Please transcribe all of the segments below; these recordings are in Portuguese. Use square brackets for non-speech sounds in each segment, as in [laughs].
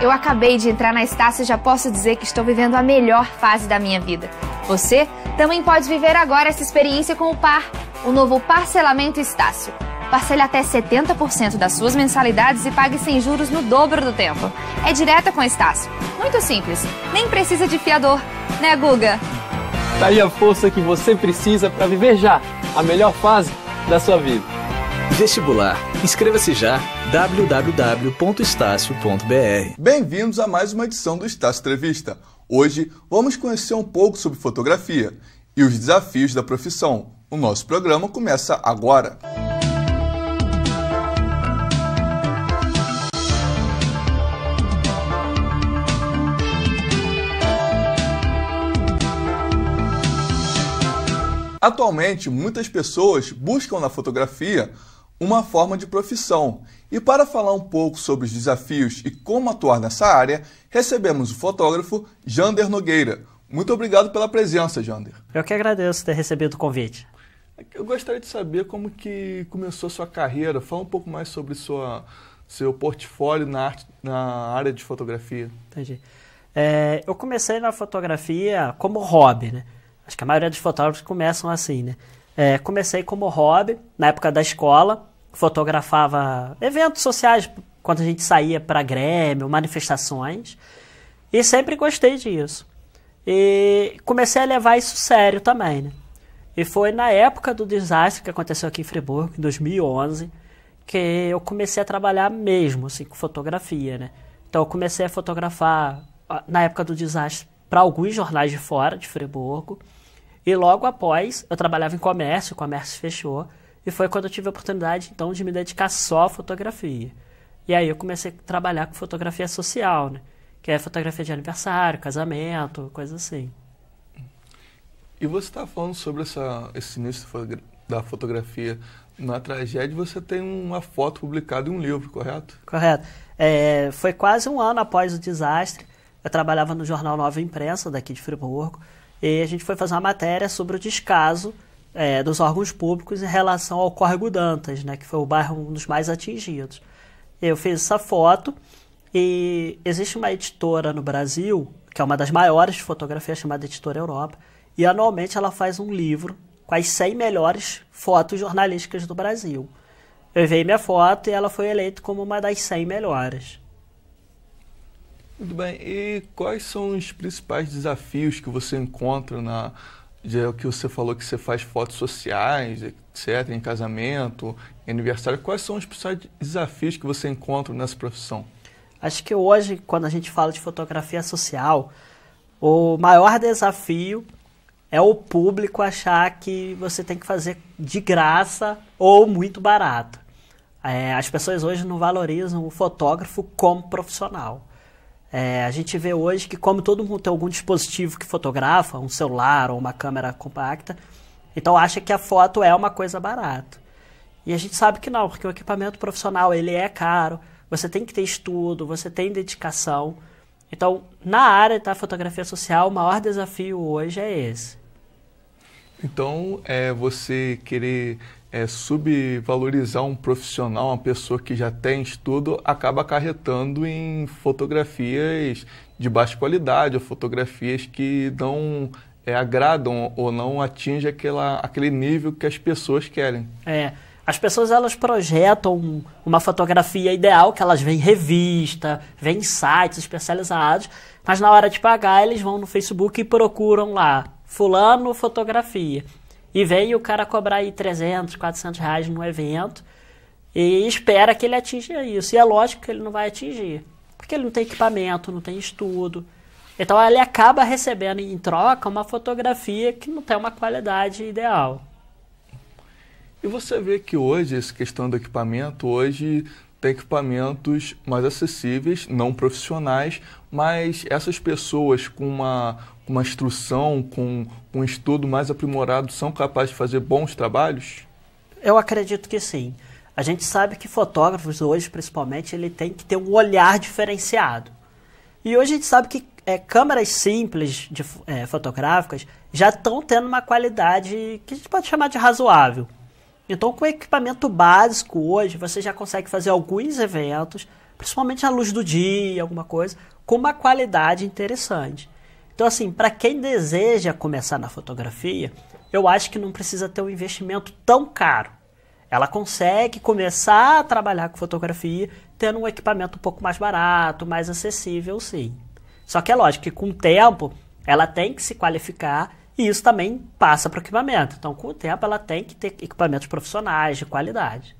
Eu acabei de entrar na Estácio e já posso dizer que estou vivendo a melhor fase da minha vida. Você também pode viver agora essa experiência com o PAR, o novo parcelamento Estácio. Parcele até 70% das suas mensalidades e pague sem juros no dobro do tempo. É direta com a Estácio. Muito simples. Nem precisa de fiador. Né, Guga? Tá aí a força que você precisa para viver já a melhor fase da sua vida. Vestibular. Inscreva-se já www.estácio.br. Bem-vindos a mais uma edição do Estácio Entrevista. Hoje vamos conhecer um pouco sobre fotografia e os desafios da profissão. O nosso programa começa agora. Atualmente, muitas pessoas buscam na fotografia uma forma de profissão. E para falar um pouco sobre os desafios e como atuar nessa área, recebemos o fotógrafo Jander Nogueira. Muito obrigado pela presença, Jander. Eu que agradeço ter recebido o convite. Eu gostaria de saber como que começou sua carreira. Fala um pouco mais sobre sua, seu portfólio na, arte, na área de fotografia. Entendi. É, eu comecei na fotografia como hobby, né? Acho que a maioria dos fotógrafos começam assim, né? É, comecei como hobby, na época da escola, fotografava eventos sociais, quando a gente saía para Grêmio, manifestações, e sempre gostei disso. E comecei a levar isso sério também, né? E foi na época do desastre que aconteceu aqui em Friburgo, em 2011, que eu comecei a trabalhar mesmo, assim, com fotografia, né? Então eu comecei a fotografar, ah, na época do desastre, para alguns jornais de fora de Friburgo. E logo após, eu trabalhava em comércio, o comércio fechou, e foi quando eu tive a oportunidade, então, de me dedicar só à fotografia. E aí eu comecei a trabalhar com fotografia social, né? Que é fotografia de aniversário, casamento, coisa assim. E você está falando sobre essa, esse início da fotografia na tragédia, você tem uma foto publicada em um livro, correto? Correto. É, foi quase um ano após o desastre. Eu trabalhava no jornal Nova Imprensa, daqui de Friburgo. E a gente foi fazer uma matéria sobre o descaso é, dos órgãos públicos em relação ao Córrego Dantas, né, que foi o bairro um dos mais atingidos. Eu fiz essa foto e existe uma editora no Brasil, que é uma das maiores de fotografia, chamada Editora Europa, e anualmente ela faz um livro com as 100 melhores fotos jornalísticas do Brasil. Eu enviei minha foto e ela foi eleita como uma das 100 melhores. Muito bem. E quais são os principais desafios que você encontra na já que você falou que você faz fotos sociais, etc, em casamento, em aniversário. Quais são os principais desafios que você encontra nessa profissão? Acho que hoje, quando a gente fala de fotografia social, o maior desafio é o público achar que você tem que fazer de graça ou muito barato. É, as pessoas hoje não valorizam o fotógrafo como profissional. É, a gente vê hoje que como todo mundo tem algum dispositivo que fotografa, um celular ou uma câmera compacta, então acha que a foto é uma coisa barata. E a gente sabe que não, porque o equipamento profissional ele é caro, você tem que ter estudo, você tem dedicação. Então, na área da fotografia social, o maior desafio hoje é esse. Então, é você querer é, subvalorizar um profissional, uma pessoa que já tem estudo, acaba acarretando em fotografias de baixa qualidade, ou fotografias que não é, agradam ou não atingem aquela, aquele nível que as pessoas querem. É. As pessoas elas projetam uma fotografia ideal que elas veem revista, veem sites especializados, mas na hora de pagar eles vão no Facebook e procuram lá fulano fotografia. E vem o cara cobrar aí 300, 400 reais no evento e espera que ele atinja isso. E é lógico que ele não vai atingir, porque ele não tem equipamento, não tem estudo. Então ele acaba recebendo em troca uma fotografia que não tem uma qualidade ideal. E você vê que hoje, essa questão do equipamento, hoje tem equipamentos mais acessíveis, não profissionais, mas essas pessoas com uma uma instrução, com um estudo mais aprimorado, são capazes de fazer bons trabalhos? Eu acredito que sim. A gente sabe que fotógrafos hoje, principalmente, ele tem que ter um olhar diferenciado. E hoje a gente sabe que é, câmeras simples de, é, fotográficas já estão tendo uma qualidade que a gente pode chamar de razoável. Então, com equipamento básico hoje, você já consegue fazer alguns eventos, principalmente à luz do dia, alguma coisa, com uma qualidade interessante. Então, assim, para quem deseja começar na fotografia, eu acho que não precisa ter um investimento tão caro. Ela consegue começar a trabalhar com fotografia tendo um equipamento um pouco mais barato, mais acessível, sim. Só que é lógico que com o tempo ela tem que se qualificar e isso também passa para o equipamento. Então, com o tempo, ela tem que ter equipamentos profissionais de qualidade.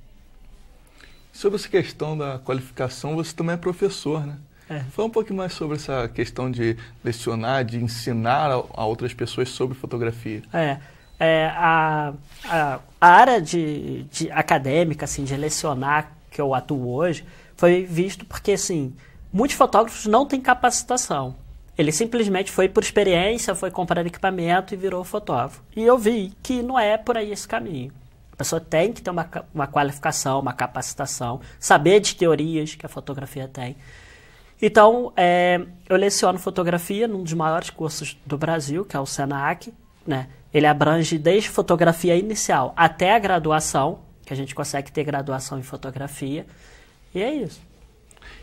Sobre essa questão da qualificação, você também é professor, né? É. Fala um pouco mais sobre essa questão de lecionar, de ensinar a, a outras pessoas sobre fotografia. É. é a, a, a, área de, de, acadêmica, assim, de lecionar que eu atuo hoje, foi visto porque, assim, muitos fotógrafos não têm capacitação. Ele simplesmente foi por experiência, foi comprar equipamento e virou fotógrafo. E eu vi que não é por aí esse caminho. A pessoa tem que ter uma, uma qualificação, uma capacitação, saber de teorias que a fotografia tem. Então, é, eu leciono fotografia num dos maiores cursos do Brasil, que é o SENAC, né? Ele abrange desde fotografia inicial até a graduação, que a gente consegue ter graduação em fotografia. E é isso.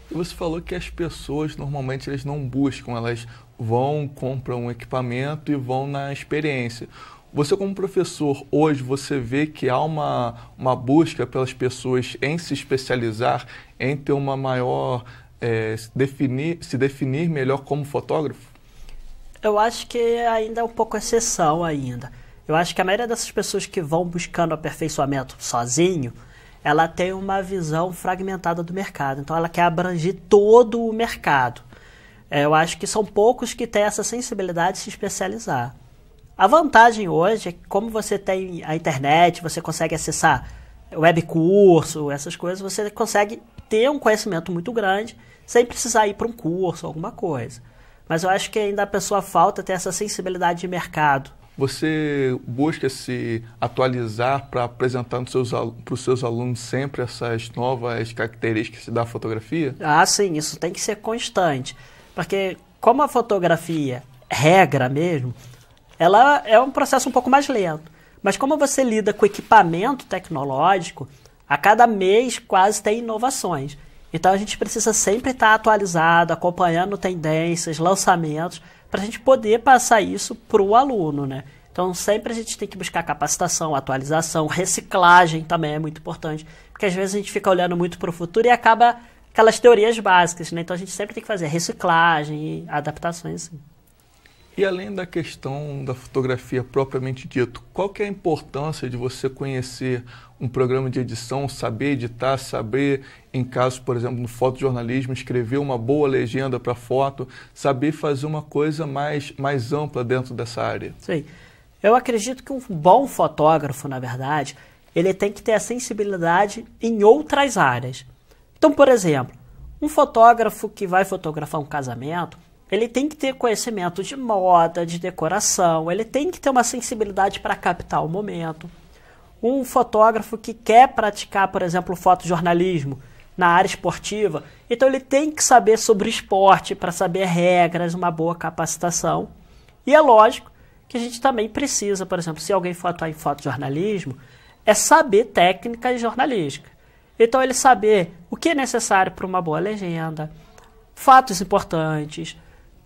E você falou que as pessoas normalmente elas não buscam, elas vão, compram um equipamento e vão na experiência. Você como professor, hoje você vê que há uma, uma busca pelas pessoas em se especializar, em ter uma maior é, se, definir, se definir melhor como fotógrafo? Eu acho que ainda é um pouco exceção ainda. Eu acho que a maioria dessas pessoas que vão buscando aperfeiçoamento sozinho, ela tem uma visão fragmentada do mercado. Então ela quer abranger todo o mercado. É, eu acho que são poucos que têm essa sensibilidade de se especializar. A vantagem hoje é que como você tem a internet, você consegue acessar web curso, essas coisas, você consegue ter um conhecimento muito grande sem precisar ir para um curso, alguma coisa. Mas eu acho que ainda a pessoa falta ter essa sensibilidade de mercado. Você busca se atualizar para apresentar para os seus alunos sempre essas novas características da fotografia? Ah, sim, isso tem que ser constante. Porque, como a fotografia é regra mesmo, ela é um processo um pouco mais lento. Mas, como você lida com equipamento tecnológico, a cada mês quase tem inovações. Então a gente precisa sempre estar atualizado, acompanhando tendências, lançamentos, para a gente poder passar isso para o aluno, né? Então sempre a gente tem que buscar capacitação, atualização, reciclagem também é muito importante, porque às vezes a gente fica olhando muito para o futuro e acaba aquelas teorias básicas, né? Então a gente sempre tem que fazer reciclagem e adaptações. Assim. E além da questão da fotografia propriamente dito, qual que é a importância de você conhecer um programa de edição, saber editar, saber, em caso, por exemplo, no fotojornalismo, escrever uma boa legenda para foto, saber fazer uma coisa mais, mais ampla dentro dessa área? Sim. Eu acredito que um bom fotógrafo, na verdade, ele tem que ter a sensibilidade em outras áreas. Então, por exemplo, um fotógrafo que vai fotografar um casamento, ele tem que ter conhecimento de moda, de decoração, ele tem que ter uma sensibilidade para captar o momento. Um fotógrafo que quer praticar, por exemplo, fotojornalismo na área esportiva, então ele tem que saber sobre esporte para saber regras, uma boa capacitação. E é lógico que a gente também precisa, por exemplo, se alguém for atuar em fotojornalismo, é saber técnica jornalística. Então ele saber o que é necessário para uma boa legenda, fatos importantes,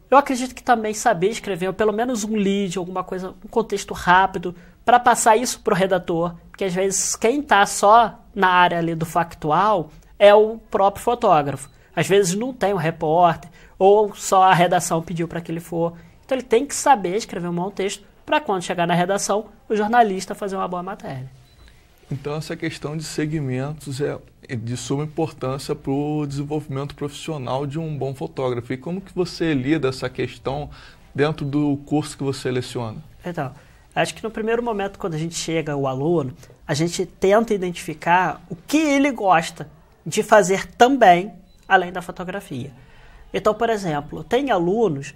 eu acredito que também saber escrever, ou pelo menos um lead, alguma coisa, um contexto rápido, para passar isso para o redator, porque às vezes quem está só na área ali do factual é o próprio fotógrafo. Às vezes não tem um repórter, ou só a redação pediu para que ele for. Então ele tem que saber escrever um bom texto para quando chegar na redação, o jornalista fazer uma boa matéria. Então essa questão de segmentos é é de suma importância para o desenvolvimento profissional de um bom fotógrafo. E como que você lida essa questão dentro do curso que você seleciona? Então, acho que no primeiro momento, quando a gente chega o aluno, a gente tenta identificar o que ele gosta de fazer também, além da fotografia. Então, por exemplo, tem alunos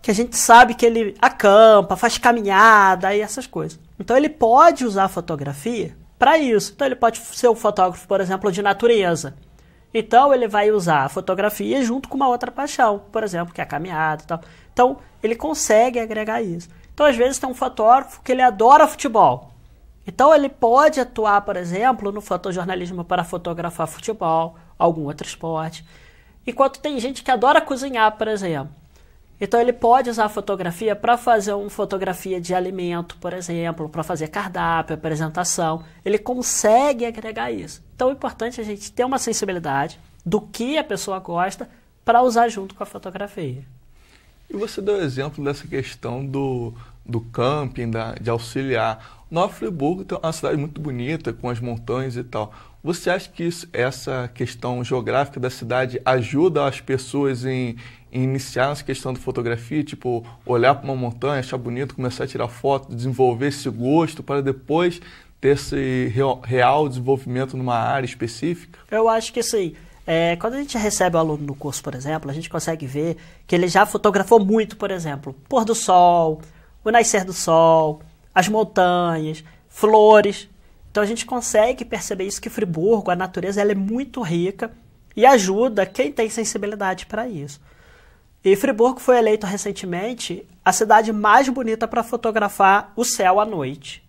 que a gente sabe que ele acampa, faz caminhada e essas coisas. Então, ele pode usar a fotografia para isso. Então ele pode ser um fotógrafo, por exemplo, de natureza. Então ele vai usar a fotografia junto com uma outra paixão, por exemplo, que é a caminhada e tal. Então ele consegue agregar isso. Então às vezes tem um fotógrafo que ele adora futebol. Então ele pode atuar, por exemplo, no fotojornalismo para fotografar futebol, algum outro esporte. Enquanto tem gente que adora cozinhar, por exemplo. Então ele pode usar a fotografia para fazer uma fotografia de alimento, por exemplo, para fazer cardápio, apresentação. Ele consegue agregar isso. Então o é importante é a gente ter uma sensibilidade do que a pessoa gosta para usar junto com a fotografia. E você deu exemplo dessa questão do, do camping, da, de auxiliar. Nova Friburgo é uma cidade muito bonita, com as montanhas e tal. Você acha que isso, essa questão geográfica da cidade ajuda as pessoas em, iniciar essa questão da fotografia, tipo, olhar para uma montanha, achar bonito, começar a tirar foto, desenvolver esse gosto para depois ter esse real desenvolvimento numa área específica? Eu acho que sim. É, quando a gente recebe o um aluno no curso, por exemplo, a gente consegue ver que ele já fotografou muito, por exemplo, pôr do sol, o nascer do sol, as montanhas, flores. Então a gente consegue perceber isso que Friburgo, a natureza, ela é muito rica e ajuda quem tem sensibilidade para isso. E Friburgo foi eleito recentemente a cidade mais bonita para fotografar o céu à noite.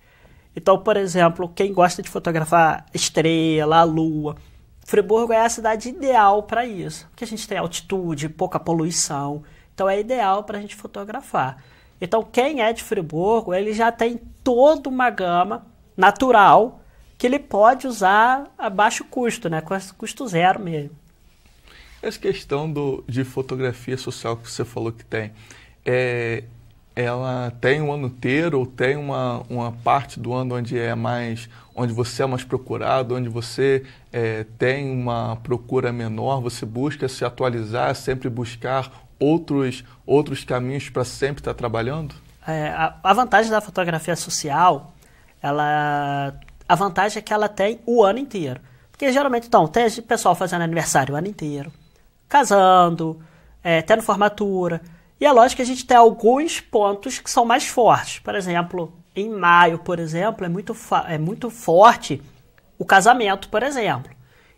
Então, por exemplo, quem gosta de fotografar estrela, lua, Friburgo é a cidade ideal para isso, porque a gente tem altitude, pouca poluição, então é ideal para a gente fotografar. Então, quem é de Friburgo, ele já tem toda uma gama natural que ele pode usar a baixo custo, né? Com custo zero mesmo. Essa questão do, de fotografia social que você falou que tem, é, ela tem um ano inteiro ou tem uma, uma parte do ano onde é mais onde você é mais procurado, onde você é, tem uma procura menor, você busca se atualizar, sempre buscar outros outros caminhos para sempre estar tá trabalhando? É, a, a vantagem da fotografia social, ela a vantagem é que ela tem o ano inteiro. Porque geralmente, então, tem pessoal fazendo aniversário o ano inteiro casando, é, tendo formatura. E é lógico que a gente tem alguns pontos que são mais fortes. Por exemplo, em maio, por exemplo, é muito, é muito forte o casamento, por exemplo.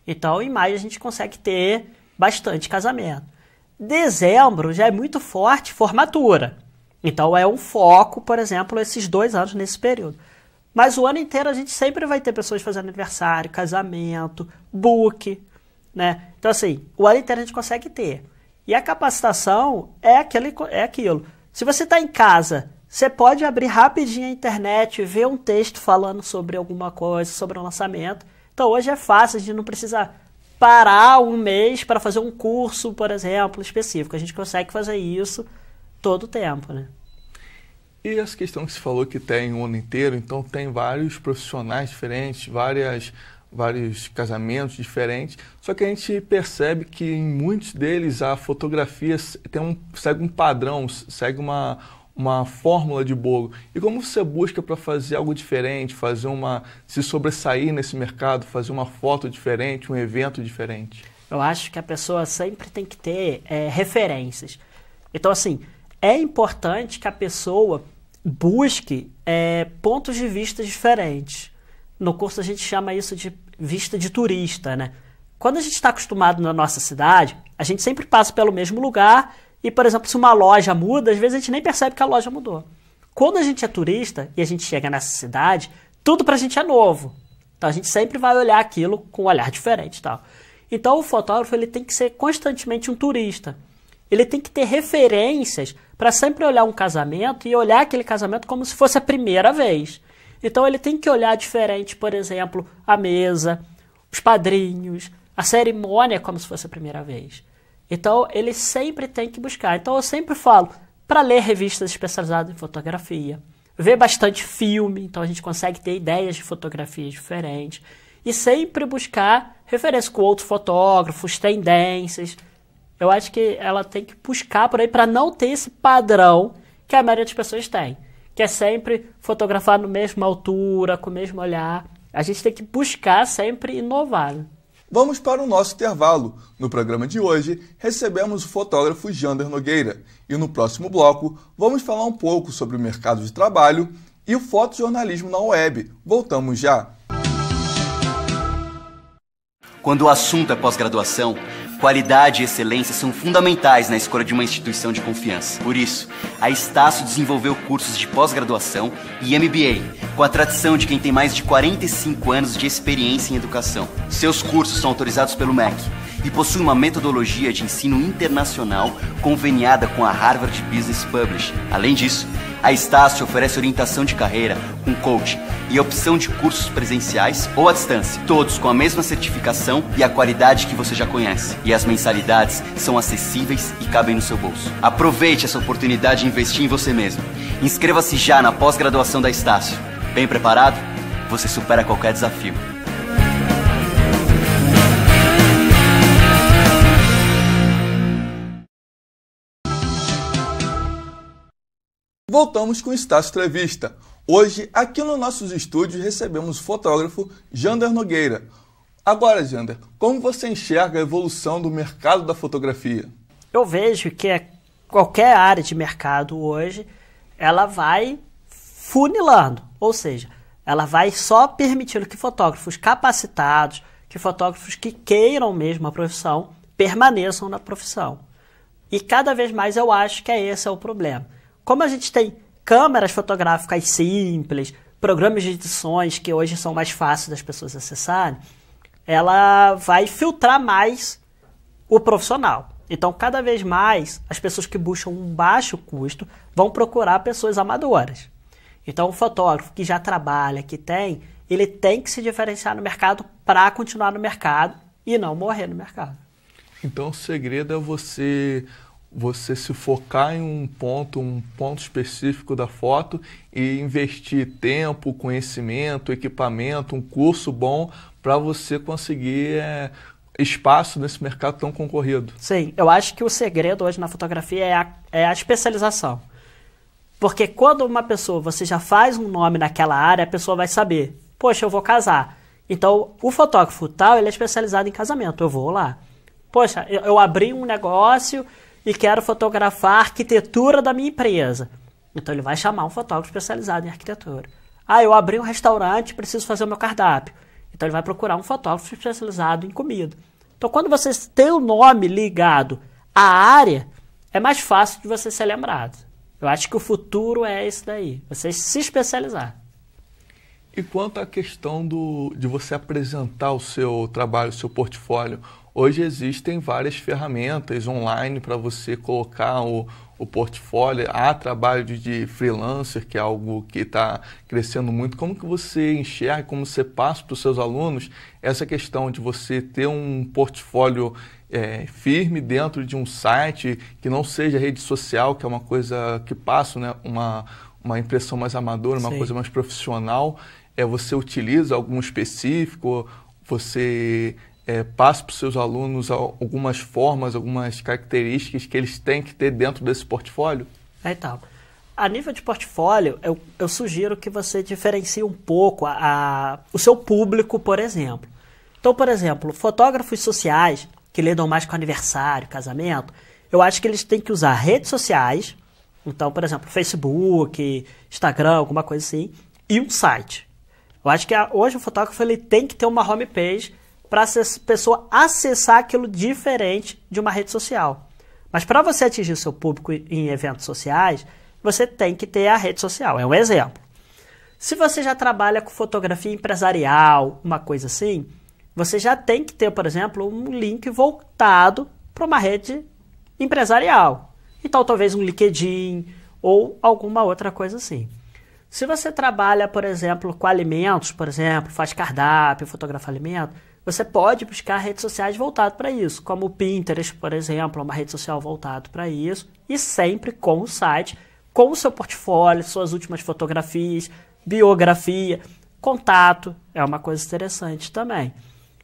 Então, em maio a gente consegue ter bastante casamento. Dezembro já é muito forte formatura. Então, é um foco, por exemplo, esses dois anos nesse período. Mas o ano inteiro a gente sempre vai ter pessoas fazendo aniversário, casamento, book, né? Então, assim, o ano inteiro a gente consegue ter. E a capacitação é, aquele, é aquilo. Se você está em casa, você pode abrir rapidinho a internet, ver um texto falando sobre alguma coisa, sobre um lançamento. Então, hoje é fácil, a gente não precisa parar um mês para fazer um curso, por exemplo, específico. A gente consegue fazer isso todo o tempo, né? E essa questão que você falou que tem o ano inteiro, então tem vários profissionais diferentes, várias vários casamentos diferentes. Só que a gente percebe que em muitos deles a fotografia tem um, segue um padrão, segue uma, uma fórmula de bolo. E como você busca para fazer algo diferente, fazer uma se sobressair nesse mercado, fazer uma foto diferente, um evento diferente? Eu acho que a pessoa sempre tem que ter é, referências. Então, assim, é importante que a pessoa busque é, pontos de vista diferentes. No curso a gente chama isso de vista de turista, né? Quando a gente está acostumado na nossa cidade, a gente sempre passa pelo mesmo lugar e, por exemplo, se uma loja muda, às vezes a gente nem percebe que a loja mudou. Quando a gente é turista e a gente chega nessa cidade, tudo para a gente é novo. Então a gente sempre vai olhar aquilo com um olhar diferente, tal. Então o fotógrafo ele tem que ser constantemente um turista. Ele tem que ter referências para sempre olhar um casamento e olhar aquele casamento como se fosse a primeira vez. Então ele tem que olhar diferente, por exemplo, a mesa, os padrinhos, a cerimônia é como se fosse a primeira vez. Então ele sempre tem que buscar. Então eu sempre falo para ler revistas especializadas em fotografia, ver bastante filme, então a gente consegue ter ideias de fotografias diferentes e sempre buscar referência com outros fotógrafos, tendências. Eu acho que ela tem que buscar por aí para não ter esse padrão que a maioria das pessoas tem que é sempre fotografar na mesma altura, com o mesmo olhar. A gente tem que buscar sempre inovar. Né? Vamos para o nosso intervalo. No programa de hoje, recebemos o fotógrafo Jander Nogueira. E no próximo bloco, vamos falar um pouco sobre o mercado de trabalho e o fotojornalismo na web. Voltamos já! Quando o assunto é pós-graduação, Qualidade e excelência são fundamentais na escolha de uma instituição de confiança. Por isso, a Estácio desenvolveu cursos de pós-graduação e MBA, com a tradição de quem tem mais de 45 anos de experiência em educação. Seus cursos são autorizados pelo MEC e possui uma metodologia de ensino internacional conveniada com a Harvard Business Publishing. Além disso, a Estácio oferece orientação de carreira com coach e opção de cursos presenciais ou à distância, todos com a mesma certificação e a qualidade que você já conhece. E as mensalidades são acessíveis e cabem no seu bolso. Aproveite essa oportunidade de investir em você mesmo. Inscreva-se já na pós-graduação da Estácio. Bem preparado? Você supera qualquer desafio. Voltamos com o Estácio Trevista. Hoje, aqui nos nossos estúdios, recebemos o fotógrafo Jander Nogueira. Agora, Jander, como você enxerga a evolução do mercado da fotografia? Eu vejo que é qualquer área de mercado hoje, ela vai funilando, ou seja, ela vai só permitindo que fotógrafos capacitados, que fotógrafos que queiram mesmo a profissão, permaneçam na profissão. E cada vez mais eu acho que é esse é o problema como a gente tem câmeras fotográficas simples, programas de edições que hoje são mais fáceis das pessoas acessarem, ela vai filtrar mais o profissional. Então, cada vez mais, as pessoas que buscam um baixo custo vão procurar pessoas amadoras. Então, o fotógrafo que já trabalha, que tem, ele tem que se diferenciar no mercado para continuar no mercado e não morrer no mercado. Então, o segredo é você você se focar em um ponto, um ponto específico da foto e investir tempo, conhecimento, equipamento, um curso bom para você conseguir é, espaço nesse mercado tão concorrido. Sim, eu acho que o segredo hoje na fotografia é a, é a especialização. Porque quando uma pessoa, você já faz um nome naquela área, a pessoa vai saber, poxa, eu vou casar. Então, o fotógrafo tal, ele é especializado em casamento, eu vou lá. Poxa, eu, eu abri um negócio e quero fotografar a arquitetura da minha empresa. Então ele vai chamar um fotógrafo especializado em arquitetura. Ah, eu abri um restaurante, preciso fazer o meu cardápio. Então ele vai procurar um fotógrafo especializado em comida. Então quando você tem o nome ligado à área, é mais fácil de você ser lembrado. Eu acho que o futuro é esse daí, você se especializar. E quanto à questão do, de você apresentar o seu trabalho, o seu portfólio, Hoje existem várias ferramentas online para você colocar o, o portfólio, há trabalho de freelancer, que é algo que está crescendo muito. Como que você enxerga, como você passa para os seus alunos essa questão de você ter um portfólio é, firme dentro de um site que não seja rede social, que é uma coisa que passa, né? uma, uma impressão mais amadora, uma Sim. coisa mais profissional. É, você utiliza algum específico, você é, passe para os seus alunos algumas formas, algumas características que eles têm que ter dentro desse portfólio? É, então, a nível de portfólio, eu, eu sugiro que você diferencie um pouco a, a, o seu público, por exemplo. Então, por exemplo, fotógrafos sociais que lidam mais com aniversário, casamento, eu acho que eles têm que usar redes sociais, então, por exemplo, Facebook, Instagram, alguma coisa assim, e um site. Eu acho que a, hoje o fotógrafo ele tem que ter uma homepage para a pessoa acessar aquilo diferente de uma rede social. Mas para você atingir o seu público em eventos sociais, você tem que ter a rede social. É um exemplo. Se você já trabalha com fotografia empresarial, uma coisa assim, você já tem que ter, por exemplo, um link voltado para uma rede empresarial. Então, talvez um LinkedIn ou alguma outra coisa assim. Se você trabalha, por exemplo, com alimentos, por exemplo, faz cardápio, fotografa alimentos, você pode buscar redes sociais voltadas para isso, como o Pinterest, por exemplo, é uma rede social voltada para isso, e sempre com o site, com o seu portfólio, suas últimas fotografias, biografia, contato, é uma coisa interessante também.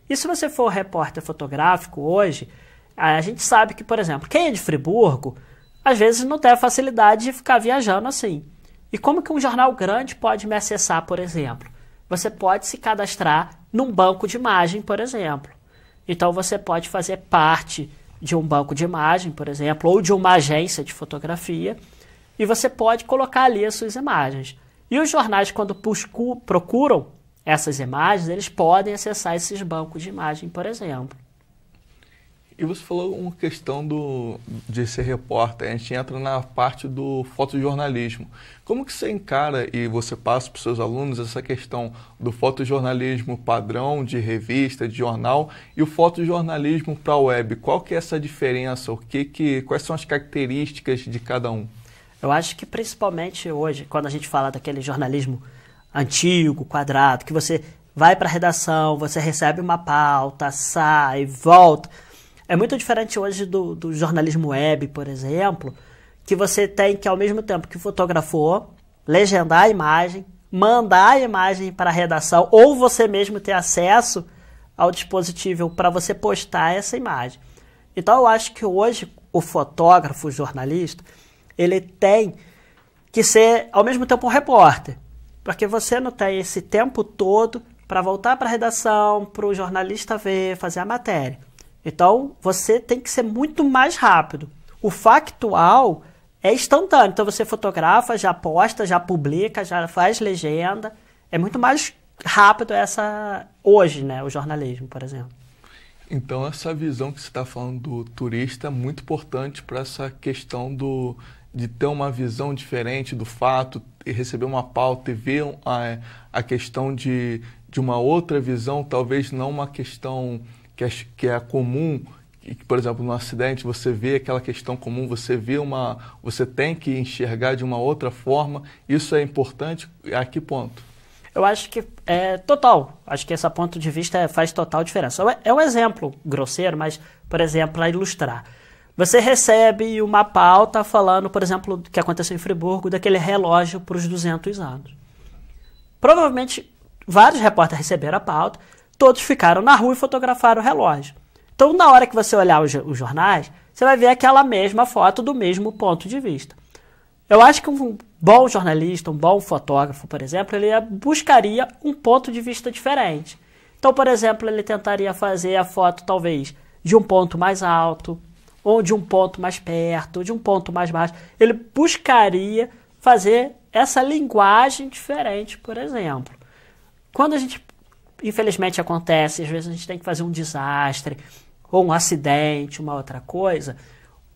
E se você for repórter fotográfico hoje, a gente sabe que, por exemplo, quem é de Friburgo, às vezes não tem a facilidade de ficar viajando assim. E como que um jornal grande pode me acessar, por exemplo? você pode se cadastrar num banco de imagem, por exemplo. Então você pode fazer parte de um banco de imagem, por exemplo, ou de uma agência de fotografia, e você pode colocar ali as suas imagens. E os jornais, quando procuram essas imagens, eles podem acessar esses bancos de imagem, por exemplo. E você falou uma questão do, de ser repórter, a gente entra na parte do fotojornalismo. Como que você encara e você passa para os seus alunos essa questão do fotojornalismo padrão de revista, de jornal e o fotojornalismo para a web? Qual que é essa diferença? O que que, quais são as características de cada um? Eu acho que principalmente hoje, quando a gente fala daquele jornalismo antigo, quadrado, que você vai para a redação, você recebe uma pauta, sai, volta é muito diferente hoje do, do jornalismo web, por exemplo, que você tem que, ao mesmo tempo que fotografou, legendar a imagem, mandar a imagem para a redação, ou você mesmo ter acesso ao dispositivo para você postar essa imagem. Então eu acho que hoje o fotógrafo, o jornalista, ele tem que ser ao mesmo tempo um repórter, porque você não tem esse tempo todo para voltar para a redação, para o jornalista ver, fazer a matéria. Então, você tem que ser muito mais rápido. O factual é instantâneo. Então, você fotografa, já posta, já publica, já faz legenda. É muito mais rápido essa hoje, né? O jornalismo, por exemplo. Então, essa visão que você está falando do turista é muito importante para essa questão do, de ter uma visão diferente do fato, e receber uma pauta e ver a, a questão de, de uma outra visão, talvez não uma questão que é, que é comum por exemplo, no acidente você vê aquela questão comum, você vê uma, você tem que enxergar de uma outra forma. Isso é importante. É a que ponto? Eu acho que é total. Acho que esse ponto de vista é, faz total diferença. É, é um exemplo grosseiro, mas por exemplo, para ilustrar. Você recebe uma pauta falando, por exemplo, do que aconteceu em Friburgo, daquele relógio para os 200 anos. Provavelmente vários repórteres receberam a pauta, todos ficaram na rua e fotografaram o relógio. Então, na hora que você olhar os, os jornais, você vai ver aquela mesma foto do mesmo ponto de vista. Eu acho que um bom jornalista, um bom fotógrafo, por exemplo, ele buscaria um ponto de vista diferente. Então, por exemplo, ele tentaria fazer a foto talvez de um ponto mais alto, ou de um ponto mais perto, ou de um ponto mais baixo. Ele buscaria fazer essa linguagem diferente, por exemplo. Quando a gente infelizmente acontece, às vezes a gente tem que fazer um desastre, ou um acidente, uma outra coisa.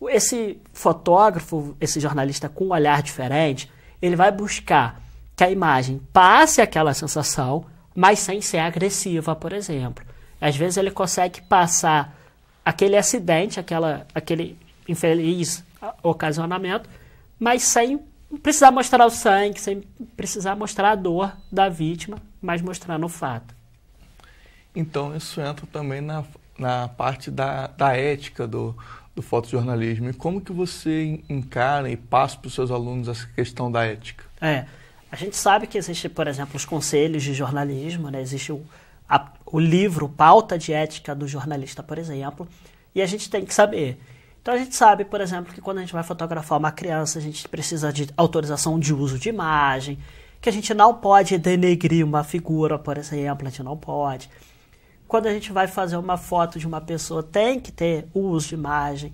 Esse fotógrafo, esse jornalista com um olhar diferente, ele vai buscar que a imagem passe aquela sensação, mas sem ser agressiva, por exemplo. Às vezes ele consegue passar aquele acidente, aquela, aquele infeliz ocasionamento, mas sem precisar mostrar o sangue, sem precisar mostrar a dor da vítima, mas mostrando o fato. Então isso entra também na, na parte da, da ética do, do fotojornalismo. E como que você encara e passa para os seus alunos essa questão da ética? É, a gente sabe que existe, por exemplo, os conselhos de jornalismo, né? existe o, a, o livro Pauta de Ética do Jornalista, por exemplo, e a gente tem que saber. Então a gente sabe, por exemplo, que quando a gente vai fotografar uma criança, a gente precisa de autorização de uso de imagem, que a gente não pode denegrir uma figura, por exemplo, a gente não pode quando a gente vai fazer uma foto de uma pessoa, tem que ter o uso de imagem.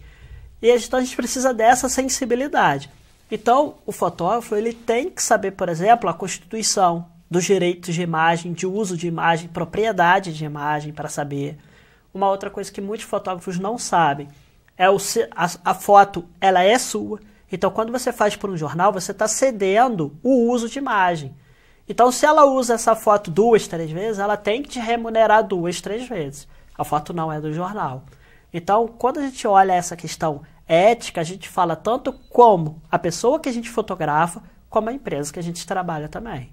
E então a gente precisa dessa sensibilidade. Então, o fotógrafo ele tem que saber, por exemplo, a constituição dos direitos de imagem, de uso de imagem, propriedade de imagem para saber. Uma outra coisa que muitos fotógrafos não sabem é o, a, a foto ela é sua. Então, quando você faz para um jornal, você está cedendo o uso de imagem. Então, se ela usa essa foto duas, três vezes, ela tem que te remunerar duas, três vezes. A foto não é do jornal. Então, quando a gente olha essa questão ética, a gente fala tanto como a pessoa que a gente fotografa, como a empresa que a gente trabalha também.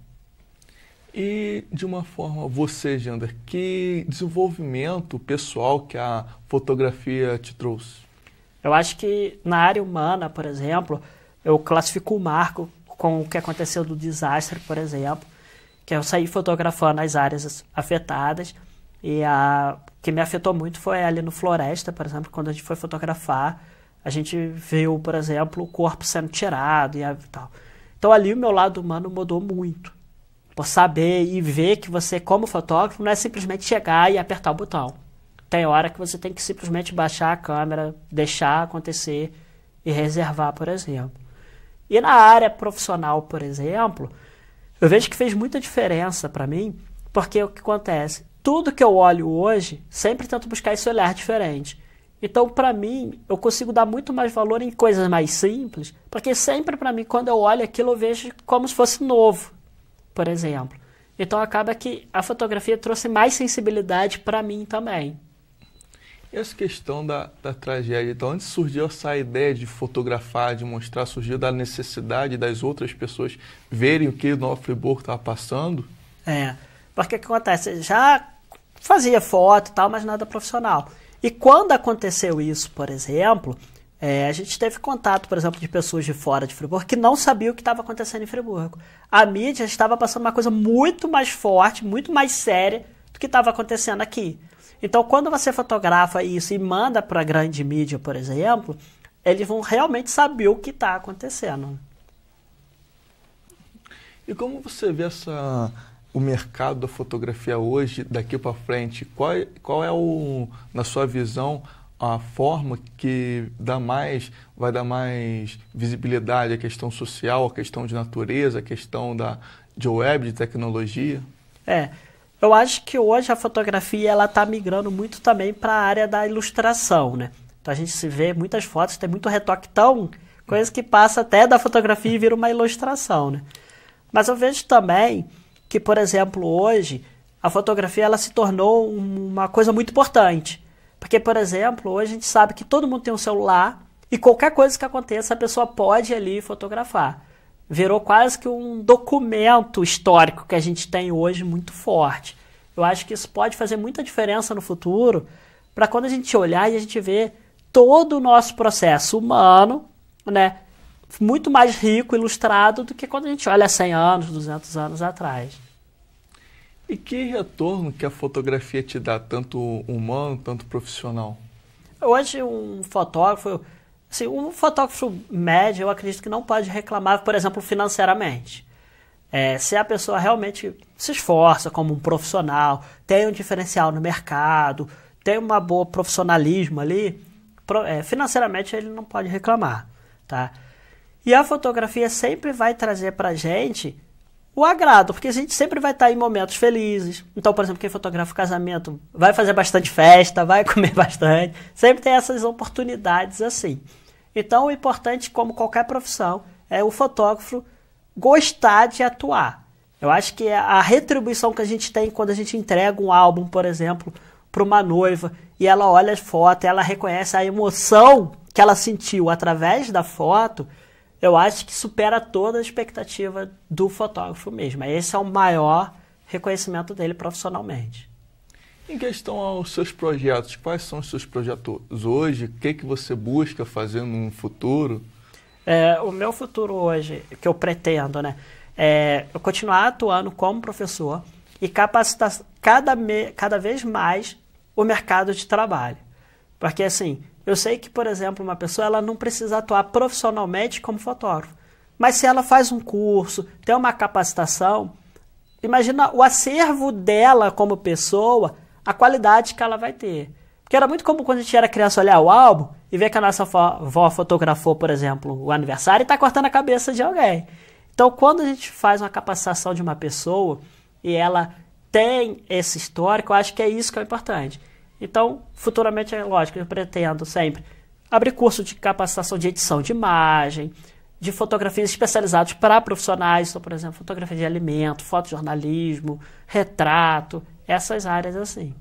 E de uma forma, você, Jander, que desenvolvimento pessoal que a fotografia te trouxe? Eu acho que na área humana, por exemplo, eu classifico o Marco com o que aconteceu do desastre, por exemplo, que eu saí fotografando as áreas afetadas e a que me afetou muito foi ali no Floresta, por exemplo, quando a gente foi fotografar, a gente viu, por exemplo, o corpo sendo tirado e tal. Então ali o meu lado humano mudou muito. Por saber e ver que você, como fotógrafo, não é simplesmente chegar e apertar o botão. Tem hora que você tem que simplesmente baixar a câmera, deixar acontecer e reservar, por exemplo. E na área profissional, por exemplo, eu vejo que fez muita diferença para mim, porque o que acontece? Tudo que eu olho hoje, sempre tento buscar esse olhar diferente. Então, para mim, eu consigo dar muito mais valor em coisas mais simples, porque sempre para mim, quando eu olho aquilo, eu vejo como se fosse novo, por exemplo. Então, acaba que a fotografia trouxe mais sensibilidade para mim também. Essa questão da, da tragédia, então, onde surgiu essa ideia de fotografar, de mostrar, surgiu da necessidade das outras pessoas verem o que o Nova Friburgo estava passando? É, porque o que acontece? Já fazia foto e tal, mas nada profissional. E quando aconteceu isso, por exemplo, é, a gente teve contato, por exemplo, de pessoas de fora de Friburgo que não sabiam o que estava acontecendo em Friburgo. A mídia estava passando uma coisa muito mais forte, muito mais séria do que estava acontecendo aqui. Então, quando você fotografa isso e manda para a grande mídia, por exemplo, eles vão realmente saber o que está acontecendo. E como você vê essa, o mercado da fotografia hoje, daqui para frente? Qual, é, qual é, o, na sua visão, a forma que dá mais, vai dar mais visibilidade à questão social, à questão de natureza, à questão da, de web, de tecnologia? É, eu acho que hoje a fotografia ela está migrando muito também para a área da ilustração, né? Então a gente se vê muitas fotos, tem muito retoque tão coisa que passa até da fotografia e vira uma ilustração, né? Mas eu vejo também que, por exemplo, hoje a fotografia ela se tornou uma coisa muito importante, porque, por exemplo, hoje a gente sabe que todo mundo tem um celular e qualquer coisa que aconteça a pessoa pode ali fotografar virou quase que um documento histórico que a gente tem hoje muito forte. Eu acho que isso pode fazer muita diferença no futuro para quando a gente olhar e a gente ver todo o nosso processo humano, né, muito mais rico, ilustrado do que quando a gente olha 100 anos, 200 anos atrás. E que retorno que a fotografia te dá, tanto humano, tanto profissional? Hoje um fotógrafo Assim, um fotógrafo médio, eu acredito que não pode reclamar, por exemplo, financeiramente. É, se a pessoa realmente se esforça como um profissional, tem um diferencial no mercado, tem uma boa profissionalismo ali, é, financeiramente ele não pode reclamar, tá? E a fotografia sempre vai trazer para gente o agrado, porque a gente sempre vai estar em momentos felizes. Então, por exemplo, quem fotografa o casamento vai fazer bastante festa, vai [laughs] comer bastante. Sempre tem essas oportunidades assim. Então, o importante, como qualquer profissão, é o fotógrafo gostar de atuar. Eu acho que a retribuição que a gente tem quando a gente entrega um álbum, por exemplo, para uma noiva e ela olha as fotos, ela reconhece a emoção que ela sentiu através da foto, eu acho que supera toda a expectativa do fotógrafo mesmo. Esse é o maior reconhecimento dele profissionalmente. Em questão aos seus projetos, quais são os seus projetos hoje? O que, que você busca fazer no futuro? É, o meu futuro hoje, que eu pretendo, né? É eu continuar atuando como professor e capacitar cada, cada vez mais o mercado de trabalho. Porque, assim, eu sei que, por exemplo, uma pessoa ela não precisa atuar profissionalmente como fotógrafo, mas se ela faz um curso, tem uma capacitação, imagina o acervo dela como pessoa, a qualidade que ela vai ter. Porque era muito comum quando a gente era criança olhar o álbum e ver que a nossa avó fotografou, por exemplo, o aniversário e está cortando a cabeça de alguém. Então, quando a gente faz uma capacitação de uma pessoa e ela tem esse histórico, eu acho que é isso que é importante. Então, futuramente, é lógico, eu pretendo sempre abrir curso de capacitação de edição de imagem, de fotografias especializados para profissionais, então, por exemplo, fotografia de alimento, fotojornalismo, retrato, essas áreas assim.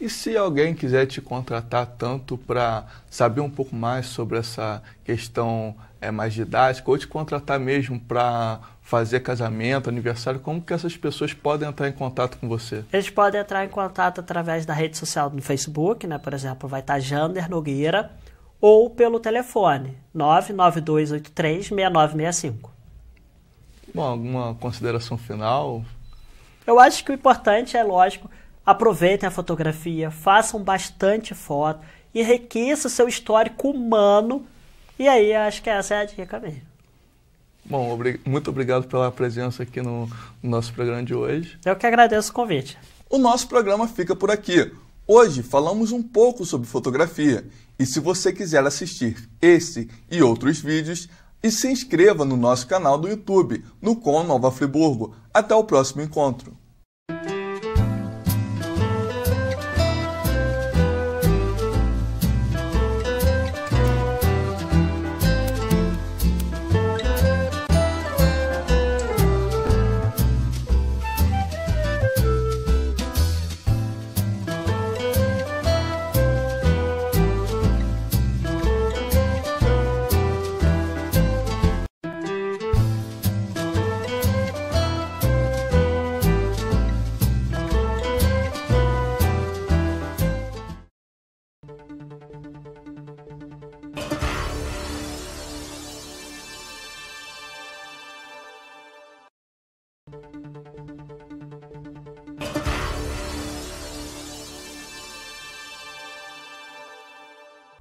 E se alguém quiser te contratar tanto para saber um pouco mais sobre essa questão é, mais didática, ou te contratar mesmo para fazer casamento, aniversário, como que essas pessoas podem entrar em contato com você? Eles podem entrar em contato através da rede social do Facebook, né? Por exemplo, vai estar Jander Nogueira, ou pelo telefone 992836965. Bom, alguma consideração final? Eu acho que o importante é, lógico, aproveitem a fotografia, façam bastante foto, enriqueça o seu histórico humano. E aí, acho que essa é a dica mesmo. Bom, obri muito obrigado pela presença aqui no, no nosso programa de hoje. Eu que agradeço o convite. O nosso programa fica por aqui. Hoje falamos um pouco sobre fotografia e se você quiser assistir esse e outros vídeos, e se inscreva no nosso canal do YouTube, no Com Nova Friburgo. Até o próximo encontro.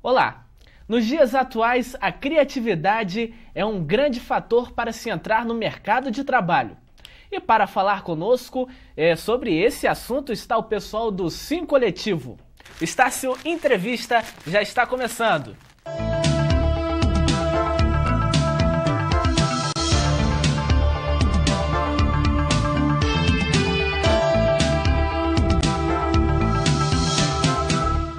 Olá! Nos dias atuais, a criatividade é um grande fator para se entrar no mercado de trabalho. E para falar conosco é, sobre esse assunto está o pessoal do Sim Coletivo. Estácio Entrevista já está começando.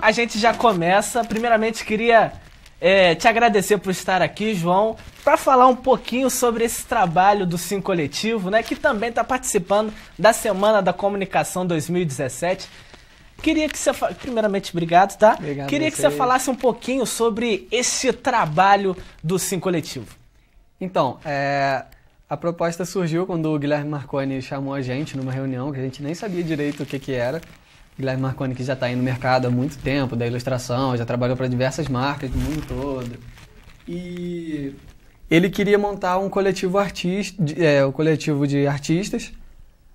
a gente já começa. Primeiramente, queria é, te agradecer por estar aqui, João, para falar um pouquinho sobre esse trabalho do Sim Coletivo, né, que também está participando da Semana da Comunicação 2017. Queria que você. Primeiramente, obrigado, tá? Obrigado Queria que você falasse um pouquinho sobre esse trabalho do Sim Coletivo. Então, é, a proposta surgiu quando o Guilherme Marconi chamou a gente numa reunião que a gente nem sabia direito o que, que era. Guilherme Marconi, que já está aí no mercado há muito tempo, da ilustração, já trabalhou para diversas marcas do mundo todo. E ele queria montar um coletivo, artista, é, um coletivo de artistas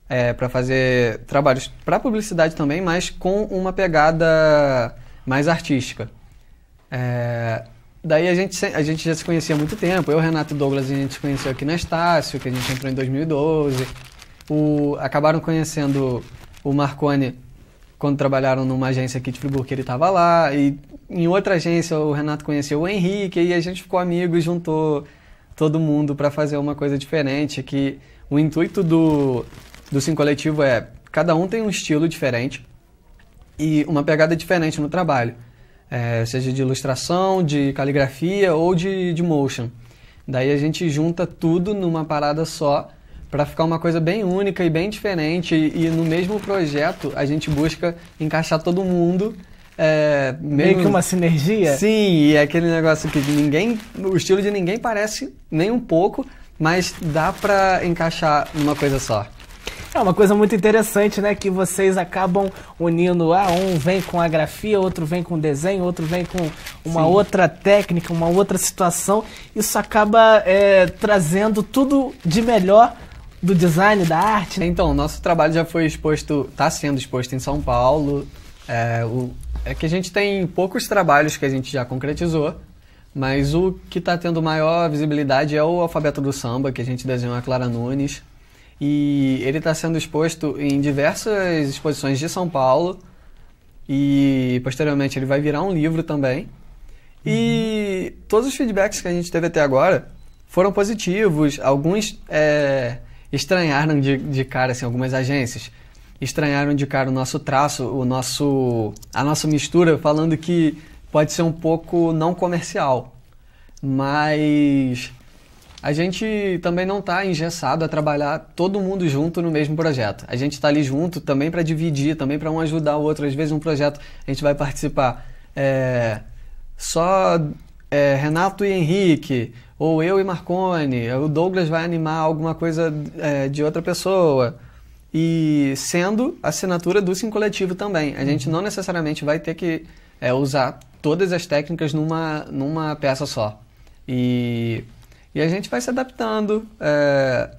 é, para fazer trabalhos para publicidade também, mas com uma pegada mais artística. É, daí a gente, a gente já se conhecia há muito tempo. Eu, Renato Douglas, a gente se conheceu aqui na Estácio, que a gente entrou em 2012. O, acabaram conhecendo o Marconi quando trabalharam numa agência aqui de Friburgo, ele estava lá, e em outra agência o Renato conheceu o Henrique, e a gente ficou amigo e juntou todo mundo para fazer uma coisa diferente, que o intuito do, do Sim Coletivo é, cada um tem um estilo diferente e uma pegada diferente no trabalho, é, seja de ilustração, de caligrafia ou de, de motion. Daí a gente junta tudo numa parada só para ficar uma coisa bem única e bem diferente. E, e, no mesmo projeto a gente busca encaixar todo mundo. É, mesmo... Meio que uma sinergia? Sim, e é aquele negócio que ninguém. O estilo de ninguém parece nem um pouco, mas dá para encaixar numa coisa só. É uma coisa muito interessante, né? Que vocês acabam unindo. Ah, um vem com a grafia, outro vem com desenho, outro vem com uma Sim. outra técnica, uma outra situação. Isso acaba é, trazendo tudo de melhor do design, da arte. Né? Então, nosso trabalho já foi exposto, está sendo exposto em São Paulo. É, o, é que a gente tem poucos trabalhos que a gente já concretizou, mas o que está tendo maior visibilidade é o Alfabeto do Samba, que a gente desenhou a Clara Nunes. E ele está sendo exposto em diversas exposições de São Paulo. E posteriormente ele vai virar um livro também. Uhum. E todos os feedbacks que a gente teve até agora foram positivos. Alguns é, estranharam de, de cara, assim, algumas agências estranharam de cara o nosso traço, o nosso, a nossa mistura, falando que pode ser um pouco não comercial. Mas a gente também não está engessado a trabalhar todo mundo junto no mesmo projeto. A gente está ali junto também para dividir, também para um ajudar o outro. Às vezes um projeto a gente vai participar é, só é, Renato e Henrique, ou eu e Marcone, eh, o Douglas vai animar alguma coisa é, de outra pessoa. E sendo assinatura do Sim Coletivo também. A gente não necessariamente vai ter que é, usar todas as técnicas numa, numa peça só. E, e a gente vai se adaptando é,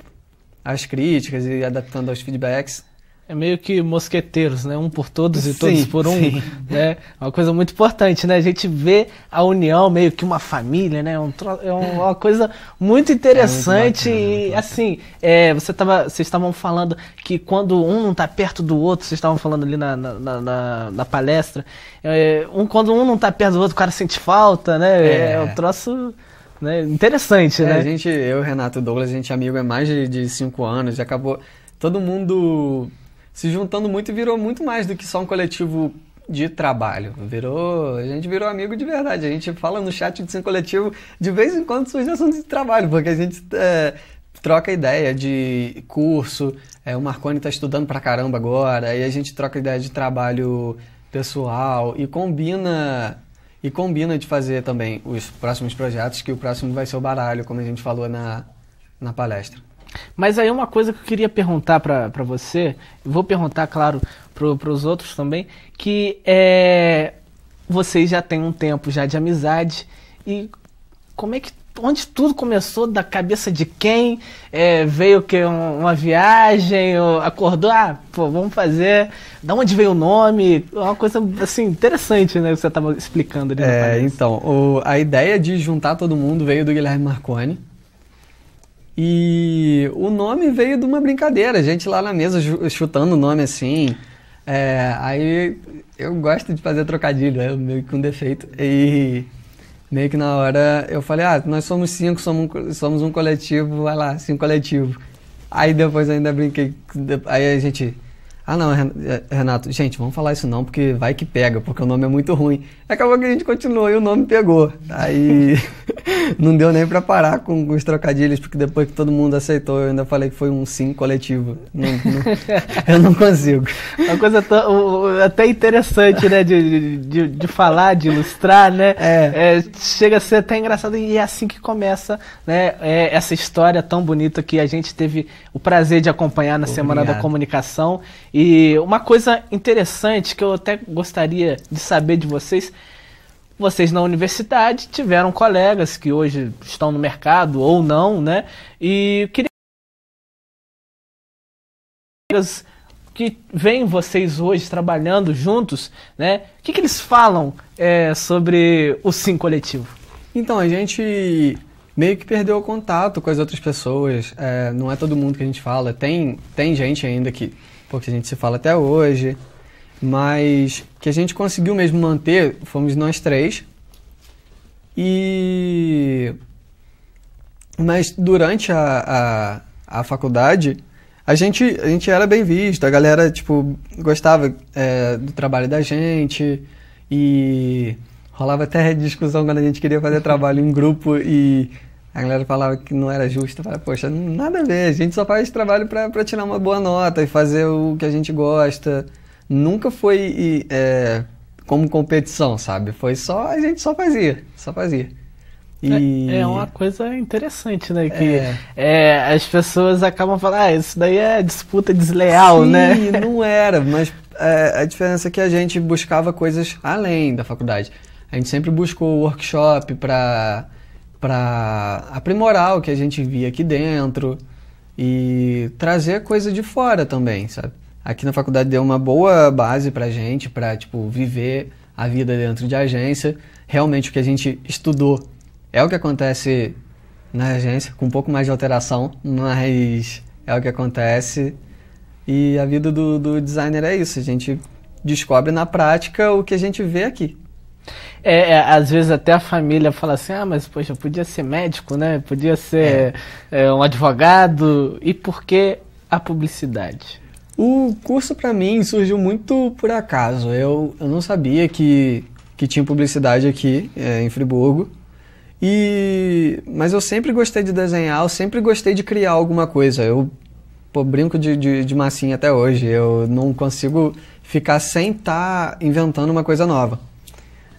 às críticas e adaptando aos feedbacks. É meio que mosqueteiros, né? Um por todos e sim, todos por um. Sim. Né? Uma coisa muito importante, né? A gente vê a união meio que uma família, né? Um, é uma coisa muito interessante. É muito bacana, é e assim, é, você tava, vocês estavam falando que quando um não está perto do outro, vocês estavam falando ali na, na, na, na palestra, é, um, quando um não está perto do outro, o cara sente falta, né? É, é, é um troço. Né? Interessante, é, né? A gente, eu, Renato Douglas, a gente é amigo há mais de, de cinco anos, e acabou. Todo mundo se juntando muito e virou muito mais do que só um coletivo de trabalho. Virou, a gente virou amigo de verdade. A gente fala no chat de Sim Coletivo, de vez em quando surge assunto de trabalho, porque a gente é, troca ideia de curso. É, o Marconi está estudando pra caramba agora, e a gente troca ideia de trabalho pessoal e combina e combina de fazer também os próximos projetos, que o próximo vai ser o baralho, como a gente falou na, na palestra. Mas aí uma coisa que eu queria perguntar para você, vou perguntar, claro, para os outros também, que é, vocês já têm um tempo já de amizade e como é que onde tudo começou, da cabeça de quem, é, veio que um, uma viagem, acordou, ah, pô, vamos fazer, da onde veio o nome, é uma coisa assim interessante, né, que você estava explicando ali. É, então, o, a ideia de juntar todo mundo veio do Guilherme Marconi, e o nome veio de uma brincadeira, a gente lá na mesa chutando o nome assim. É, aí eu gosto de fazer trocadilho, é meio que um defeito. E meio que na hora eu falei, ah, nós somos cinco, somos, somos um coletivo, vai lá, cinco assim, coletivo. Aí depois ainda brinquei, aí a gente, ah não, é, Renato, gente, vamos falar isso não, porque vai que pega, porque o nome é muito ruim. Acabou que a gente continuou e o nome pegou. Aí [laughs] [laughs] não deu nem para parar com os trocadilhos, porque depois que todo mundo aceitou, eu ainda falei que foi um sim coletivo. Não, não, [laughs] eu não consigo. Uma coisa tão, até interessante, né, de, de, de, falar, de ilustrar, né? É. É, chega a ser até engraçado e é assim que começa, né, é, essa história tão bonita que a gente teve o prazer de acompanhar na Obrigado. Semana da Comunicação. E uma coisa interessante que eu até gostaria de saber de vocês vocês na universidade tiveram colegas que hoje estão no mercado ou não, né? E queria que veem vocês hoje trabalhando juntos, né? O que, que eles falam é, sobre o sim coletivo? Então a gente meio que perdeu o contato com as outras pessoas. É, não é todo mundo que a gente fala. Tem tem gente ainda que porque a gente se fala até hoje. Mas que a gente conseguiu mesmo manter, fomos nós três. E. Mas durante a, a, a faculdade, a gente, a gente era bem visto, a galera, tipo, gostava é, do trabalho da gente e rolava até discussão quando a gente queria fazer trabalho em grupo e a galera falava que não era justo. falava, poxa, nada a ver, a gente só faz trabalho para tirar uma boa nota e fazer o que a gente gosta nunca foi é, como competição, sabe? Foi só, a gente só fazia, só fazia. E... É, é uma coisa interessante, né? Que é. é as pessoas acabam falando, ah, isso daí é disputa desleal, Sim, né? [laughs] não era, mas é, a diferença é que a gente buscava coisas além da faculdade. A gente sempre buscou workshop para para aprimorar o que a gente via aqui dentro e trazer coisa de fora também, sabe? aqui na faculdade deu uma boa base pra gente, pra, tipo, viver a vida dentro de agência. Realmente o que a gente estudou é o que acontece na agência, com um pouco mais de alteração, mas é o que acontece. E a vida do, do designer é isso, a gente descobre na prática o que a gente vê aqui. É, é, às vezes até a família fala assim, ah, mas poxa, podia ser médico, né? Podia ser é. É, um advogado. E por que a publicidade? O curso para mim surgiu muito por acaso. Eu, eu não sabia que, que tinha publicidade aqui é, em Friburgo. E mas eu sempre gostei de desenhar, eu sempre gostei de criar alguma coisa. Eu pô, brinco de, de, de massinha até hoje. Eu não consigo ficar sem estar tá inventando uma coisa nova.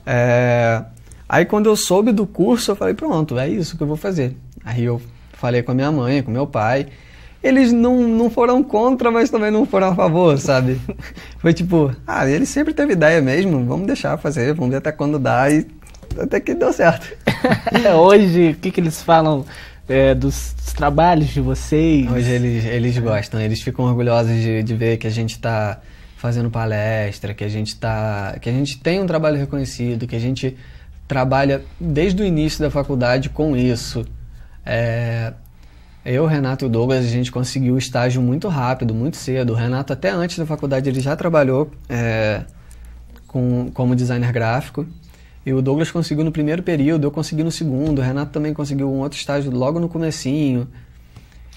É, aí quando eu soube do curso, eu falei pronto, é isso que eu vou fazer. Aí eu falei com a minha mãe, com meu pai eles não, não foram contra, mas também não foram a favor, sabe? [laughs] Foi tipo, ah, ele sempre teve ideia mesmo, vamos deixar fazer, vamos ver até quando dá e até que deu certo. [laughs] Hoje, o que, que eles falam é, dos, dos, trabalhos de vocês? Hoje eles, eles gostam, eles ficam orgulhosos de, de ver que a gente está fazendo palestra, que a gente tá, que a gente tem um trabalho reconhecido, que a gente trabalha desde o início da faculdade com isso. É, eu, Renato e o Douglas, a gente conseguiu estágio muito rápido, muito cedo. O Renato, até antes da faculdade, ele já trabalhou é, com, como designer gráfico. E o Douglas conseguiu no primeiro período, eu consegui no segundo. O Renato também conseguiu um outro estágio logo no comecinho.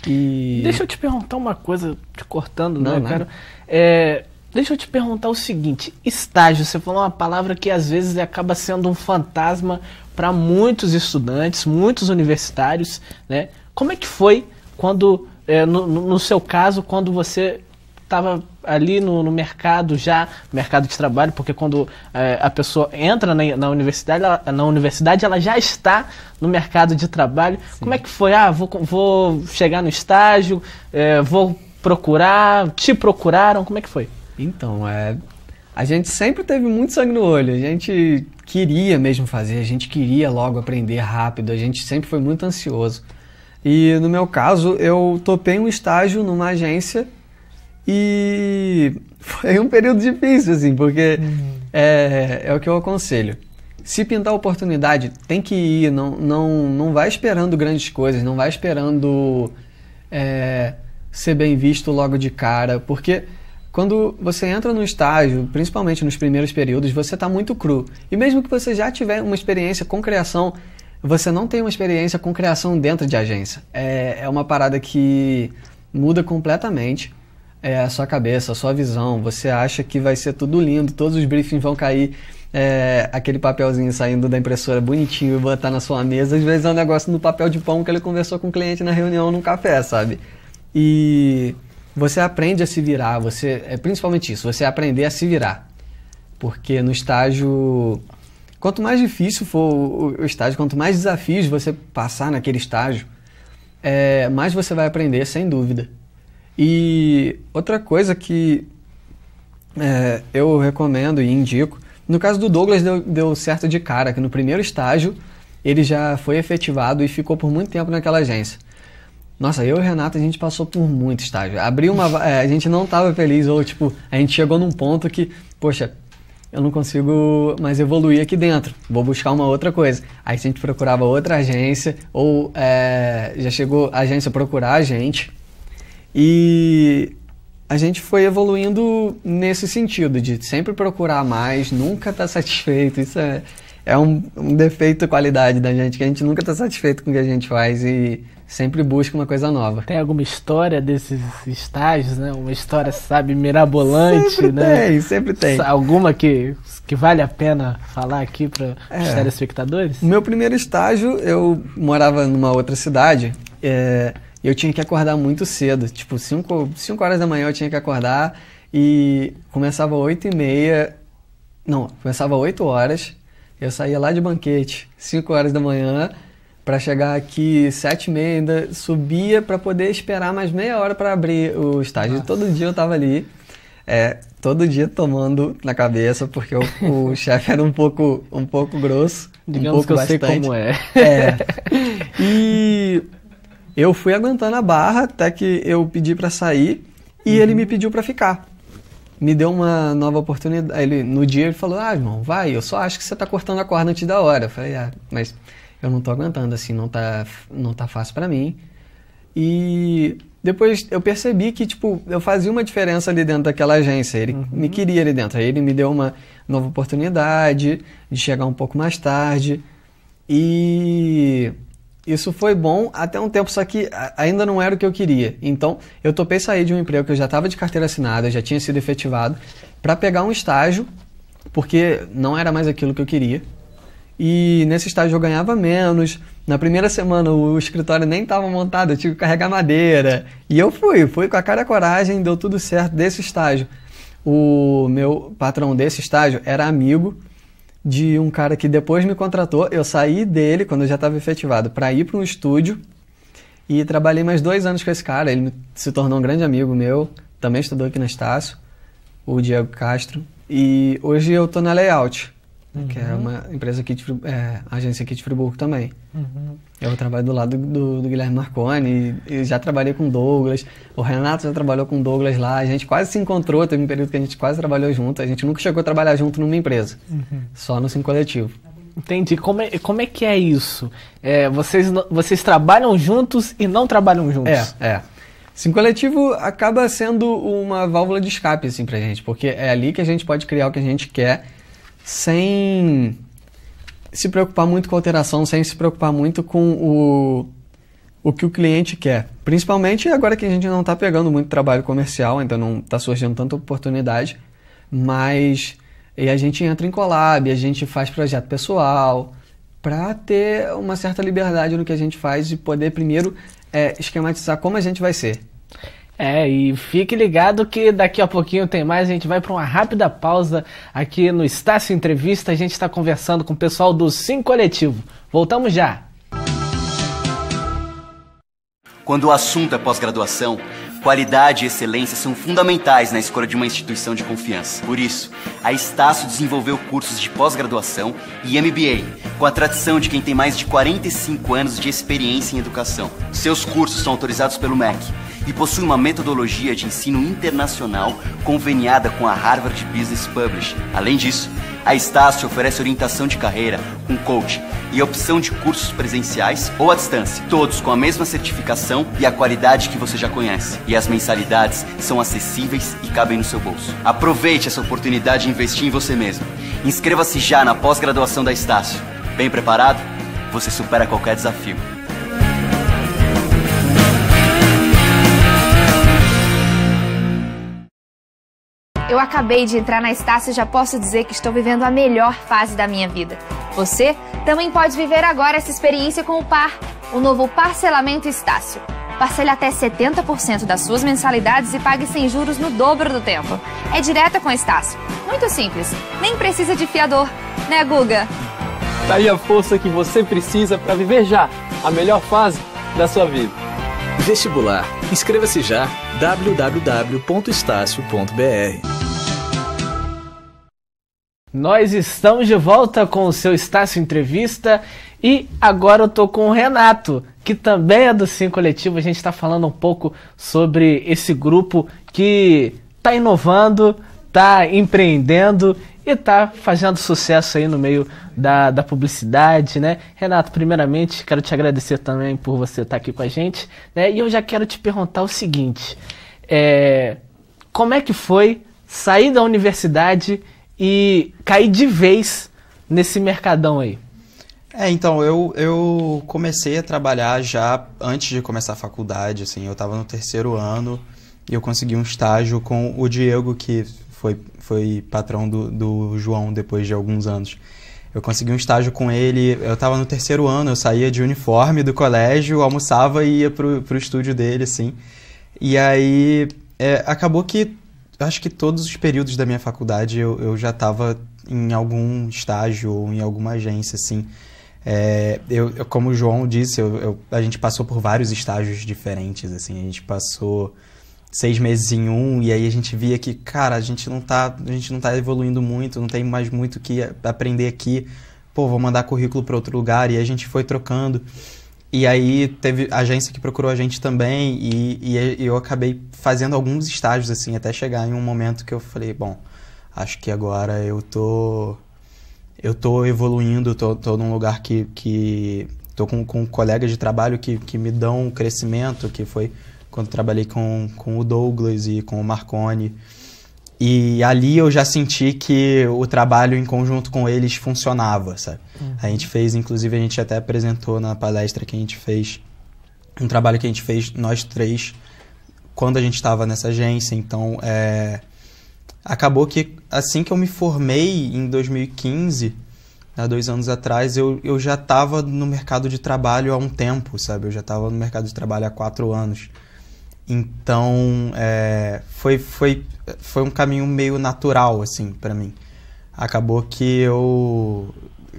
E... Deixa eu te perguntar uma coisa, te cortando, não, né, não. cara? É, deixa eu te perguntar o seguinte: estágio, você falou uma palavra que às vezes acaba sendo um fantasma para muitos estudantes, muitos universitários, né? Como é que foi quando, é, no, no, seu caso, quando você estava ali no, no, mercado já, mercado de trabalho, porque quando é, a pessoa entra na, na universidade, ela, na universidade ela já está no mercado de trabalho. Sim. Como é que foi? Ah, vou, vou chegar no estágio, é, vou procurar, te procuraram, como é que foi? Então, é, a gente sempre teve muito sangue no olho, a gente queria mesmo fazer, a gente queria logo aprender rápido, a gente sempre foi muito ansioso. E no meu caso, eu topei um estágio numa agência e [laughs] foi um período difícil, assim, porque uhum. é, é o que eu aconselho. Se pintar oportunidade, tem que ir, não, não, não vai esperando grandes coisas, não vai esperando é, ser bem visto logo de cara, porque quando você entra no estágio, principalmente nos primeiros períodos, você está muito cru. E mesmo que você já tiver uma experiência com criação, você não tem uma experiência com criação dentro de agência. É, é uma parada que muda completamente é, a sua cabeça, a sua visão. Você acha que vai ser tudo lindo, todos os briefings vão cair, é, aquele papelzinho saindo da impressora bonitinho e botar na sua mesa. Às vezes é um negócio no papel de pão que ele conversou com o cliente na reunião no café, sabe? E você aprende a se virar, você é principalmente isso, você aprender a se virar. Porque no estágio Quanto mais difícil for o estágio, quanto mais desafios você passar naquele estágio, é, mais você vai aprender, sem dúvida. E outra coisa que é, eu recomendo e indico, no caso do Douglas deu, deu certo de cara, que no primeiro estágio ele já foi efetivado e ficou por muito tempo naquela agência. Nossa, eu e o Renato, a gente passou por muito estágio. Abriu uma. É, a gente não estava feliz, ou tipo, a gente chegou num ponto que, poxa, eu não consigo mais evoluir aqui dentro, vou buscar uma outra coisa. Aí a gente procurava outra agência, ou é, já chegou a agência procurar a gente. E a gente foi evoluindo nesse sentido, de sempre procurar mais, nunca estar tá satisfeito. Isso é, é um, um defeito, qualidade da gente, que a gente nunca está satisfeito com o que a gente faz e sempre busca uma coisa nova. Tem alguma história desses estágios, né? Uma história, sabe, mirabolante, sempre né? Tem, sempre tem. Alguma que, que vale a pena falar aqui para é. os telespectadores? Meu primeiro estágio, eu morava numa outra cidade. É, eu tinha que acordar muito cedo, tipo 5 horas da manhã eu tinha que acordar e começava 8 e meia, não, começava 8 horas, eu saía lá de banquete, 5 horas da manhã, para chegar aqui sete e meia, ainda subia para poder esperar mais meia hora para abrir o estágio. Nossa. Todo dia eu estava ali, é, todo dia tomando na cabeça, porque o, o [laughs] chefe era um pouco, um pouco grosso. Digamos um pouco que eu bastante. sei como é. é. [laughs] E eu fui aguentando a barra até que eu pedi para sair e uhum. ele me pediu para ficar. Me deu uma nova oportunidade. Ele, no dia ele falou: Ah, irmão, vai, eu só acho que você tá cortando a corda antes da hora. Eu falei: Ah, mas eu não tô aguentando, assim, não tá, não tá fácil para mim. E depois eu percebi que, tipo, eu fazia uma diferença ali dentro daquela agência. Ele uhum. me queria ali dentro. Aí ele me deu uma nova oportunidade de chegar um pouco mais tarde. E isso foi bom até um tempo, só que ainda não era o que eu queria. Então, eu topei sair de um emprego que eu já estava de carteira assinada, já tinha sido efetivado, para pegar um estágio, porque não era mais aquilo que eu queria. E nesse estágio eu ganhava menos. Na primeira semana o escritório nem estava montado, eu tive que carregar madeira. E eu fui, fui com a cara e a coragem, deu tudo certo desse estágio. O meu patrão desse estágio era amigo de um cara que depois me contratou. Eu saí dele quando eu já estava efetivado para ir para um estúdio e trabalhei mais dois anos com esse cara. Ele se tornou um grande amigo meu, também estudou aqui na Estácio, o Diego Castro. E hoje eu estou na Layout uhum. que é uhum. uma empresa aqui de, é, agência aqui de Friburgo também. Uhum. Eu trabalho do lado do, do Guilherme Marconi, e já trabalhei com Douglas, o Renato já trabalhou com Douglas lá, a gente quase se encontrou, teve um período que a gente quase trabalhou junto, a gente nunca chegou a trabalhar junto numa empresa, uhum. só no Sim Coletivo. Entendi. Como é, como é que é isso? É, vocês, vocês trabalham juntos e não trabalham juntos? É, é. Sim Coletivo acaba sendo uma válvula de escape, assim, pra gente, porque é ali que a gente pode criar o que a gente quer sem se preocupar muito com a alteração, sem se preocupar muito com o, o que o cliente quer. Principalmente agora que a gente não está pegando muito trabalho comercial, ainda não está surgindo tanta oportunidade, mas e a gente entra em collab, a gente faz projeto pessoal, para ter uma certa liberdade no que a gente faz e poder primeiro é, esquematizar como a gente vai ser. É, e fique ligado que daqui a pouquinho tem mais. A gente vai para uma rápida pausa aqui no Estácio Entrevista. A gente está conversando com o pessoal do Sim Coletivo. Voltamos já! Quando o assunto é pós-graduação, qualidade e excelência são fundamentais na escolha de uma instituição de confiança. Por isso, a Estácio desenvolveu cursos de pós-graduação e MBA, com a tradição de quem tem mais de 45 anos de experiência em educação. Seus cursos são autorizados pelo MEC e possui uma metodologia de ensino internacional conveniada com a Harvard Business Publishing. Além disso, a Estácio oferece orientação de carreira com um coach e opção de cursos presenciais ou à distância, todos com a mesma certificação e a qualidade que você já conhece. E as mensalidades são acessíveis e cabem no seu bolso. Aproveite essa oportunidade de investir em você mesmo. Inscreva-se já na pós-graduação da Estácio. Bem preparado? Você supera qualquer desafio. Eu acabei de entrar na Estácio e já posso dizer que estou vivendo a melhor fase da minha vida. Você também pode viver agora essa experiência com o Par, o novo parcelamento Estácio. Parcele até 70% das suas mensalidades e pague sem juros no dobro do tempo. É direta com Estácio. Muito simples. Nem precisa de fiador. Né, Guga? Tá aí a força que você precisa para viver já a melhor fase da sua vida. Vestibular. Inscreva-se já www.estácio.br. Nós estamos de volta com o seu Estácio Entrevista e agora eu tô com o Renato, que também é do Sim Coletivo. A gente está falando um pouco sobre esse grupo que está inovando, está empreendendo e tá fazendo sucesso aí no meio da, da publicidade, né? Renato, primeiramente, quero te agradecer também por você estar tá aqui com a gente, né? E eu já quero te perguntar o seguinte, é, como é que foi sair da universidade e cair de vez nesse mercadão aí? É, então, eu, eu comecei a trabalhar já antes de começar a faculdade, assim, eu estava no terceiro ano e eu consegui um estágio com o Diego, que foi foi patrão do, do João depois de alguns anos. Eu consegui um estágio com ele, eu estava no terceiro ano, eu saía de uniforme do colégio, almoçava e ia para o estúdio dele, assim. E aí é, acabou que acho que todos os períodos da minha faculdade eu, eu já estava em algum estágio ou em alguma agência, assim. É, eu, eu, como o João disse, eu, a gente passou por vários estágios diferentes, assim. A gente passou seis meses em um, e aí a gente via que, cara, a gente não tá, a gente não tá evoluindo muito, não tem mais muito o que aprender aqui. Pô, vou mandar currículo para outro lugar, e a gente foi trocando. E aí teve agência que procurou a gente também, e, e eu acabei fazendo alguns estágios, assim, até chegar em um momento que eu falei, bom, acho que agora eu tô eu tô evoluindo, tô, tô num lugar que, que tô com, com colegas de trabalho que, que me dão um crescimento, que foi quando trabalhei com, com o Douglas e com o Marconi. E ali eu já senti que o trabalho em conjunto com eles funcionava, sabe? Uhum. A gente fez, inclusive, a gente até apresentou na palestra que a gente fez, um trabalho que a gente fez nós três, quando a gente estava nessa agência. Então, é... acabou que assim que eu me formei, em 2015, há dois anos atrás, eu, eu já estava no mercado de trabalho há um tempo, sabe? Eu já estava no mercado de trabalho há quatro anos. Então, é, foi, foi, foi um caminho meio natural, assim, para mim. Acabou que eu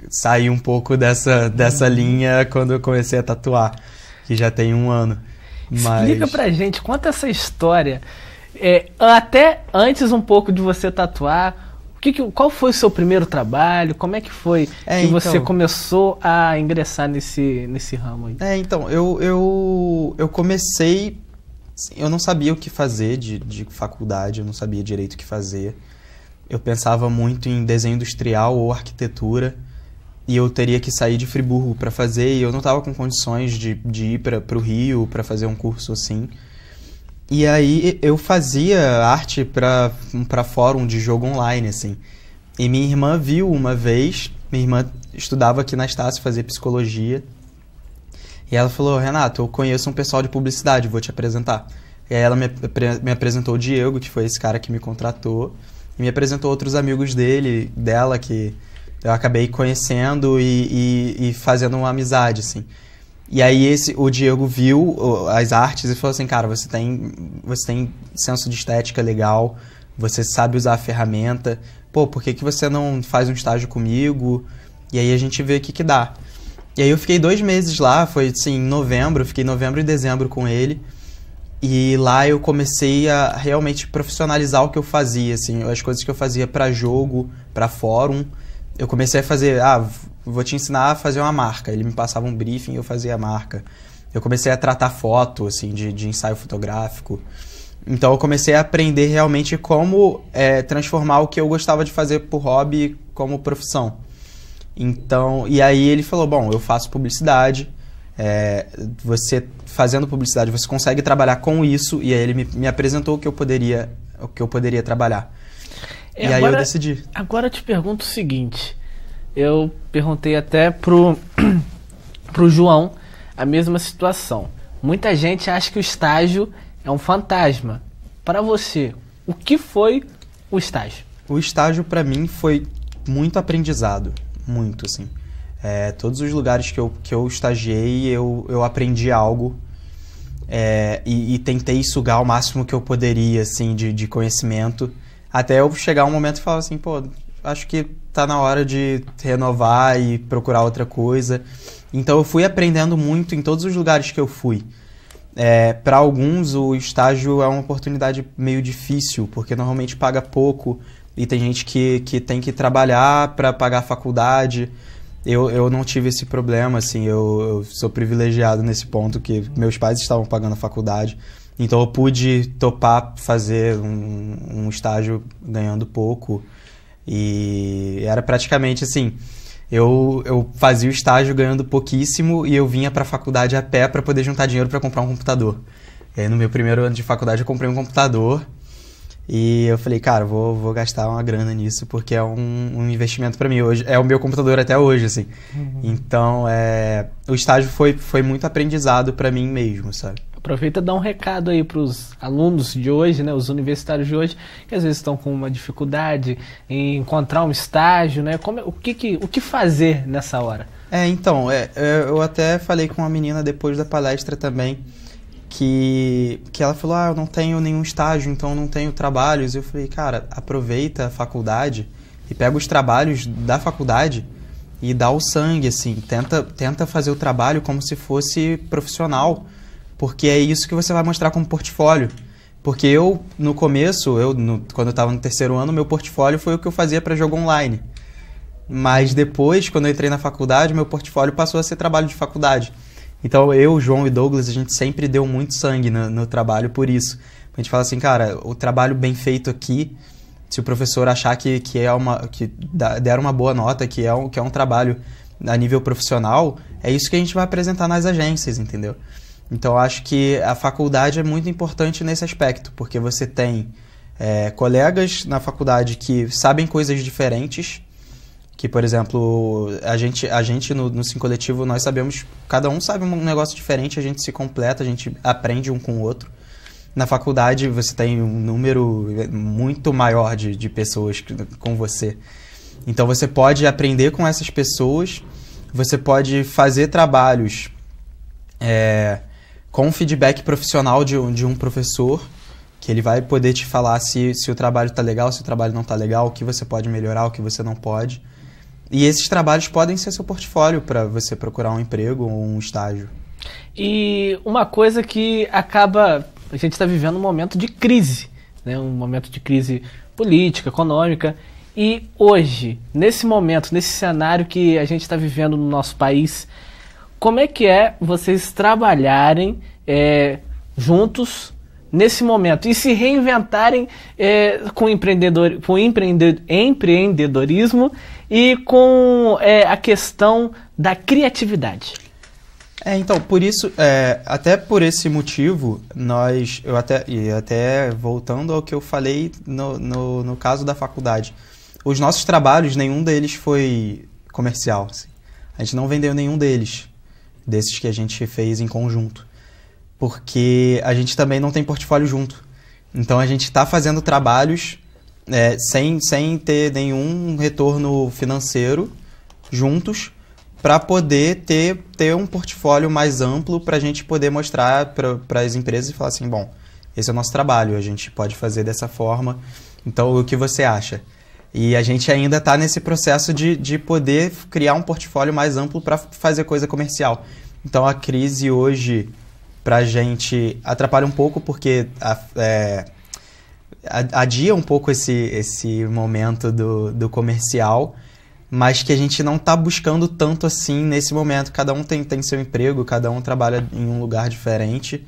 saí um pouco dessa, dessa uhum. linha quando eu comecei a tatuar, que já tem um ano. Mas... Explica pra gente, conta essa história. É, até antes um pouco de você tatuar, o que, que qual foi o seu primeiro trabalho? Como é que foi é, que então... você começou a ingressar nesse, nesse ramo aí? É, então, eu, eu, eu comecei eu não sabia o que fazer de, de faculdade, eu não sabia direito o que fazer. Eu pensava muito em desenho industrial ou arquitetura e eu teria que sair de Friburgo para fazer e eu não estava com condições de, de ir para o Rio para fazer um curso assim. E aí eu fazia arte para fórum de jogo online, assim. E minha irmã viu uma vez, minha irmã estudava aqui na Estácio, fazia psicologia, e ela falou: Renato, eu conheço um pessoal de publicidade, vou te apresentar. E aí ela me, me apresentou o Diego, que foi esse cara que me contratou, e me apresentou outros amigos dele, dela, que eu acabei conhecendo e, e, e fazendo uma amizade, assim. E aí esse, o Diego viu as artes e falou assim, cara, você tem, você tem senso de estética legal, você sabe usar a ferramenta, pô, por que, que você não faz um estágio comigo? E aí a gente vê o que, que dá. E aí eu fiquei dois meses lá, foi assim, em novembro, fiquei novembro e dezembro com ele. E lá eu comecei a realmente profissionalizar o que eu fazia, assim, as coisas que eu fazia para jogo, para fórum. Eu comecei a fazer, ah, vou te ensinar a fazer uma marca. Ele me passava um briefing e eu fazia a marca. Eu comecei a tratar foto, assim, de, de ensaio fotográfico. Então eu comecei a aprender realmente como é, transformar o que eu gostava de fazer por hobby como profissão. Então, e aí ele falou: bom, eu faço publicidade. É, você fazendo publicidade, você consegue trabalhar com isso. E aí ele me, me apresentou o que eu poderia, o que eu poderia trabalhar. É, e agora, aí eu decidi. Agora eu te pergunto o seguinte: eu perguntei até pro [clears throat] pro João a mesma situação. Muita gente acha que o estágio é um fantasma. Para você, o que foi o estágio? O estágio para mim foi muito aprendizado muito, assim. É, todos os lugares que eu, que eu estagiei, eu, eu aprendi algo é, e, e, tentei sugar o máximo que eu poderia, assim, de, de conhecimento. Até eu chegar um momento e falar assim, pô, acho que tá na hora de renovar e procurar outra coisa. Então eu fui aprendendo muito em todos os lugares que eu fui. É, para alguns o estágio é uma oportunidade meio difícil, porque normalmente paga pouco e tem gente que, que tem que trabalhar para pagar a faculdade. Eu, eu não tive esse problema, assim, eu, eu, sou privilegiado nesse ponto que meus pais estavam pagando a faculdade, então eu pude topar fazer um, um estágio ganhando pouco e era praticamente assim, eu, eu fazia o estágio ganhando pouquíssimo e eu vinha para a faculdade a pé para poder juntar dinheiro para comprar um computador. E aí, no meu primeiro ano de faculdade eu comprei um computador e eu falei, cara, vou, vou gastar uma grana nisso, porque é um, um investimento para mim hoje. É o meu computador até hoje, assim. Uhum. Então, é, o estágio foi, foi muito aprendizado para mim mesmo, sabe? Aproveita e dá um recado aí para os alunos de hoje, né, os universitários de hoje, que às vezes estão com uma dificuldade em encontrar um estágio, né? Como, é, o, que, que o que fazer nessa hora? É, então, é, é eu até falei com uma menina depois da palestra também que, que ela falou: Ah, eu não tenho nenhum estágio, então eu não tenho trabalhos. Eu falei: Cara, aproveita a faculdade e pega os trabalhos da faculdade e dá o sangue, assim. Tenta, tenta fazer o trabalho como se fosse profissional, porque é isso que você vai mostrar como portfólio. Porque eu, no começo, eu no, quando eu estava no terceiro ano, meu portfólio foi o que eu fazia para jogo online. Mas depois, quando eu entrei na faculdade, meu portfólio passou a ser trabalho de faculdade. Então eu, João e Douglas, a gente sempre deu muito sangue no, no trabalho por isso. A gente fala assim, cara, o trabalho bem feito aqui, se o professor achar que, que é uma que der uma boa nota, que é um, que é um trabalho a nível profissional, é isso que a gente vai apresentar nas agências, entendeu? Então acho que a faculdade é muito importante nesse aspecto, porque você tem é, colegas na faculdade que sabem coisas diferentes que, por exemplo, a gente, a gente no, no Sim Coletivo, nós sabemos, cada um sabe um negócio diferente, a gente se completa, a gente aprende um com o outro. Na faculdade, você tem um número muito maior de, de pessoas com você. Então, você pode aprender com essas pessoas, você pode fazer trabalhos é, com feedback profissional de, de um professor que ele vai poder te falar se, se o trabalho está legal, se o trabalho não está legal, o que você pode melhorar, o que você não pode. E esses trabalhos podem ser seu portfólio para você procurar um emprego ou um estágio. E uma coisa que acaba. A gente está vivendo um momento de crise, né? um momento de crise política, econômica. E hoje, nesse momento, nesse cenário que a gente está vivendo no nosso país, como é que é vocês trabalharem é, juntos nesse momento e se reinventarem é, com, empreendedor, com empreendedor, empreendedorismo e com é, a questão da criatividade. É, então, por isso, é, até por esse motivo, nós, eu até, e até voltando ao que eu falei no, no, no caso da faculdade, os nossos trabalhos, nenhum deles foi comercial. Assim. A gente não vendeu nenhum deles, desses que a gente fez em conjunto, porque a gente também não tem portfólio junto. Então, a gente está fazendo trabalhos é, sem, sem ter nenhum retorno financeiro juntos para poder ter, ter um portfólio mais amplo para a gente poder mostrar para as empresas e falar assim, bom, esse é o nosso trabalho, a gente pode fazer dessa forma, então o que você acha? E a gente ainda está nesse processo de, de poder criar um portfólio mais amplo para fazer coisa comercial. Então a crise hoje para a gente atrapalha um pouco porque a, é, adia um pouco esse, esse momento do, do comercial, mas que a gente não está buscando tanto assim nesse momento. Cada um tem, tem seu emprego, cada um trabalha em um lugar diferente.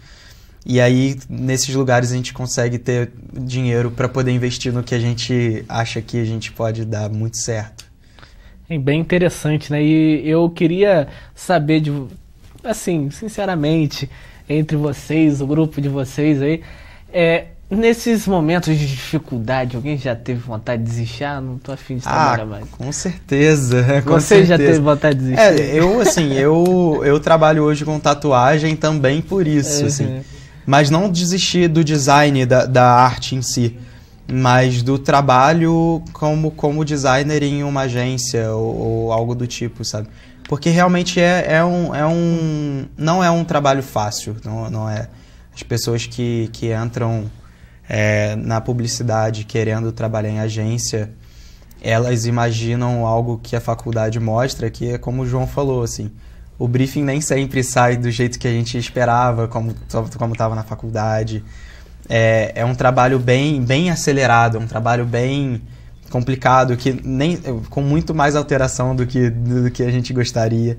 E aí, nesses lugares, a gente consegue ter dinheiro para poder investir no que a gente acha que a gente pode dar muito certo. É bem interessante, né? E eu queria saber, de, assim, sinceramente, entre vocês, o grupo de vocês aí, é, Nesses momentos de dificuldade, alguém já teve vontade de desistir? Ah, não tô afim de trabalhar ah, mais. Com certeza. [laughs] Com Você certeza. já teve vontade de desistir? É, eu, assim, eu, eu trabalho hoje com tatuagem também por isso, uhum. assim. Mas não desistir do design, da, da arte em si, mas do trabalho como, como designer em uma agência ou, ou algo do tipo, sabe? Porque realmente é, é, um, é um. Não é um trabalho fácil, não, não é. As pessoas que, que entram é, na publicidade querendo trabalhar em agência, elas imaginam algo que a faculdade mostra, que é como o João falou, assim, o briefing nem sempre sai do jeito que a gente esperava, como como estava na faculdade. É, é um trabalho bem bem acelerado, um trabalho bem complicado, que nem com muito mais alteração do que do que a gente gostaria.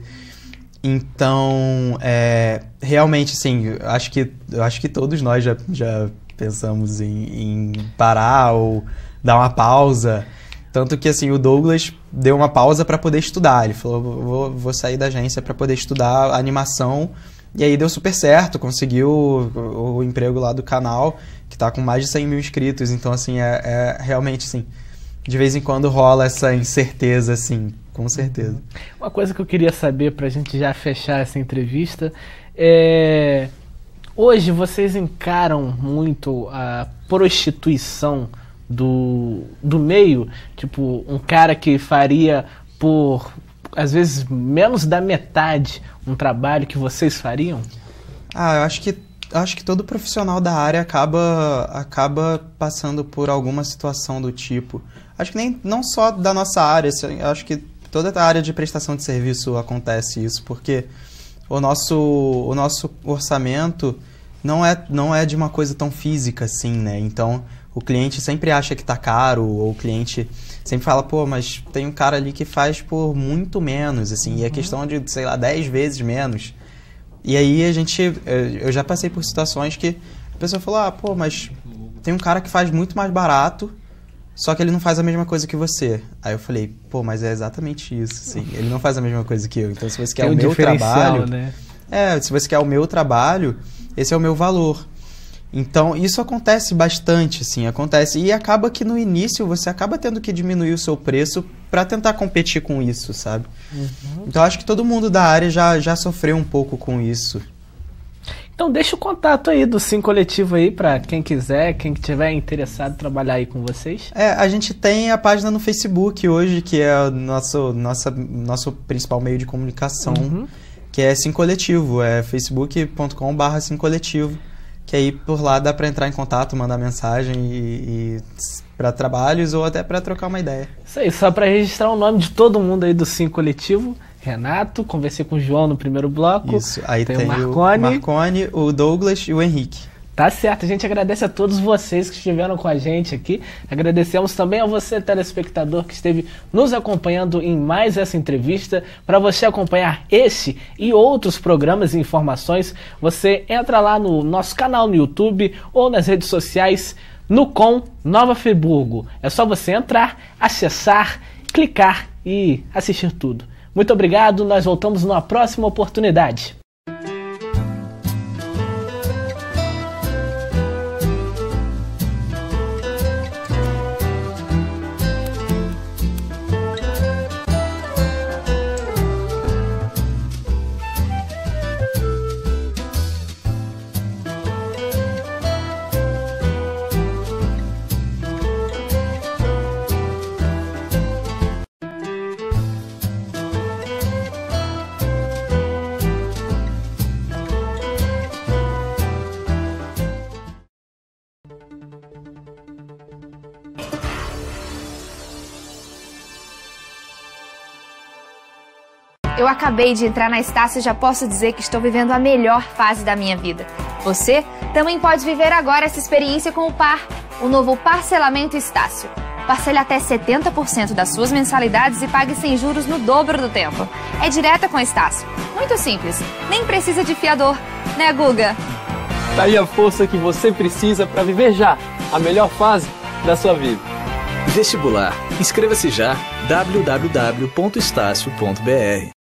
Então, é, realmente, sim, acho que acho que todos nós já, já pensamos em, em parar ou dar uma pausa. Tanto que assim, o Douglas deu uma pausa para poder estudar. Ele falou: vou, vou sair da agência para poder estudar animação. E aí deu super certo, conseguiu o, o emprego lá do canal, que está com mais de 100 mil inscritos. Então, assim, é, é, realmente assim. De vez em quando rola essa incerteza, assim, com certeza. Uma coisa que eu queria saber para a gente já fechar essa entrevista é Hoje vocês encaram muito a prostituição do, do meio? Tipo, um cara que faria por, às vezes, menos da metade um trabalho que vocês fariam? Ah, eu acho que acho que todo profissional da área acaba, acaba passando por alguma situação do tipo. Acho que nem não só da nossa área, assim, acho que toda a área de prestação de serviço acontece isso, porque o nosso, o nosso orçamento não é, não é de uma coisa tão física assim, né? Então, o cliente sempre acha que tá caro, ou o cliente sempre fala, pô, mas tem um cara ali que faz por muito menos, assim, e é uhum. questão de, sei lá, 10 vezes menos. E aí a gente, eu já passei por situações que a pessoa falou, ah, pô, mas tem um cara que faz muito mais barato só que ele não faz a mesma coisa que você. Aí eu falei, pô, mas é exatamente isso, sim. [laughs] Ele não faz a mesma coisa que eu. Então, se você quer Tem o meu trabalho. Né? É, se você quer o meu trabalho, esse é o meu valor. Então, isso acontece bastante, sim, acontece. E acaba que no início você acaba tendo que diminuir o seu preço para tentar competir com isso, sabe? Uhum. Então, acho que todo mundo da área já, já sofreu um pouco com isso. Então deixa o contato aí do Sim Coletivo aí para quem quiser, quem tiver interessado em trabalhar aí com vocês. É, a gente tem a página no Facebook hoje, que é o nosso, nossa, nosso principal meio de comunicação, uhum. que é Sim Coletivo, é facebook.com.br Sim Coletivo, que aí por lá dá para entrar em contato, mandar mensagem e, e para trabalhos ou até para trocar uma ideia. Isso aí, só para registrar o nome de todo mundo aí do Sim Coletivo. Renato, conversei com o João no primeiro bloco. Isso, aí tem, tem o, Marconi, o Marconi, o Douglas e o Henrique. Tá certo, a gente agradece a todos vocês que estiveram com a gente aqui. Agradecemos também a você, telespectador, que esteve nos acompanhando em mais essa entrevista. Para você acompanhar esse e outros programas e informações, você entra lá no nosso canal no YouTube ou nas redes sociais no Com Nova Friburgo. É só você entrar, acessar, clicar e assistir tudo. Muito obrigado, nós voltamos numa próxima oportunidade. acabei de entrar na Estácio e já posso dizer que estou vivendo a melhor fase da minha vida. Você também pode viver agora essa experiência com o Par, o novo parcelamento Estácio. Parcele até 70% das suas mensalidades e pague sem juros no dobro do tempo. É direta com a Estácio. Muito simples. Nem precisa de fiador, né, Guga? Tá aí a força que você precisa para viver já a melhor fase da sua vida. Vestibular. Inscreva-se já www.estácio.br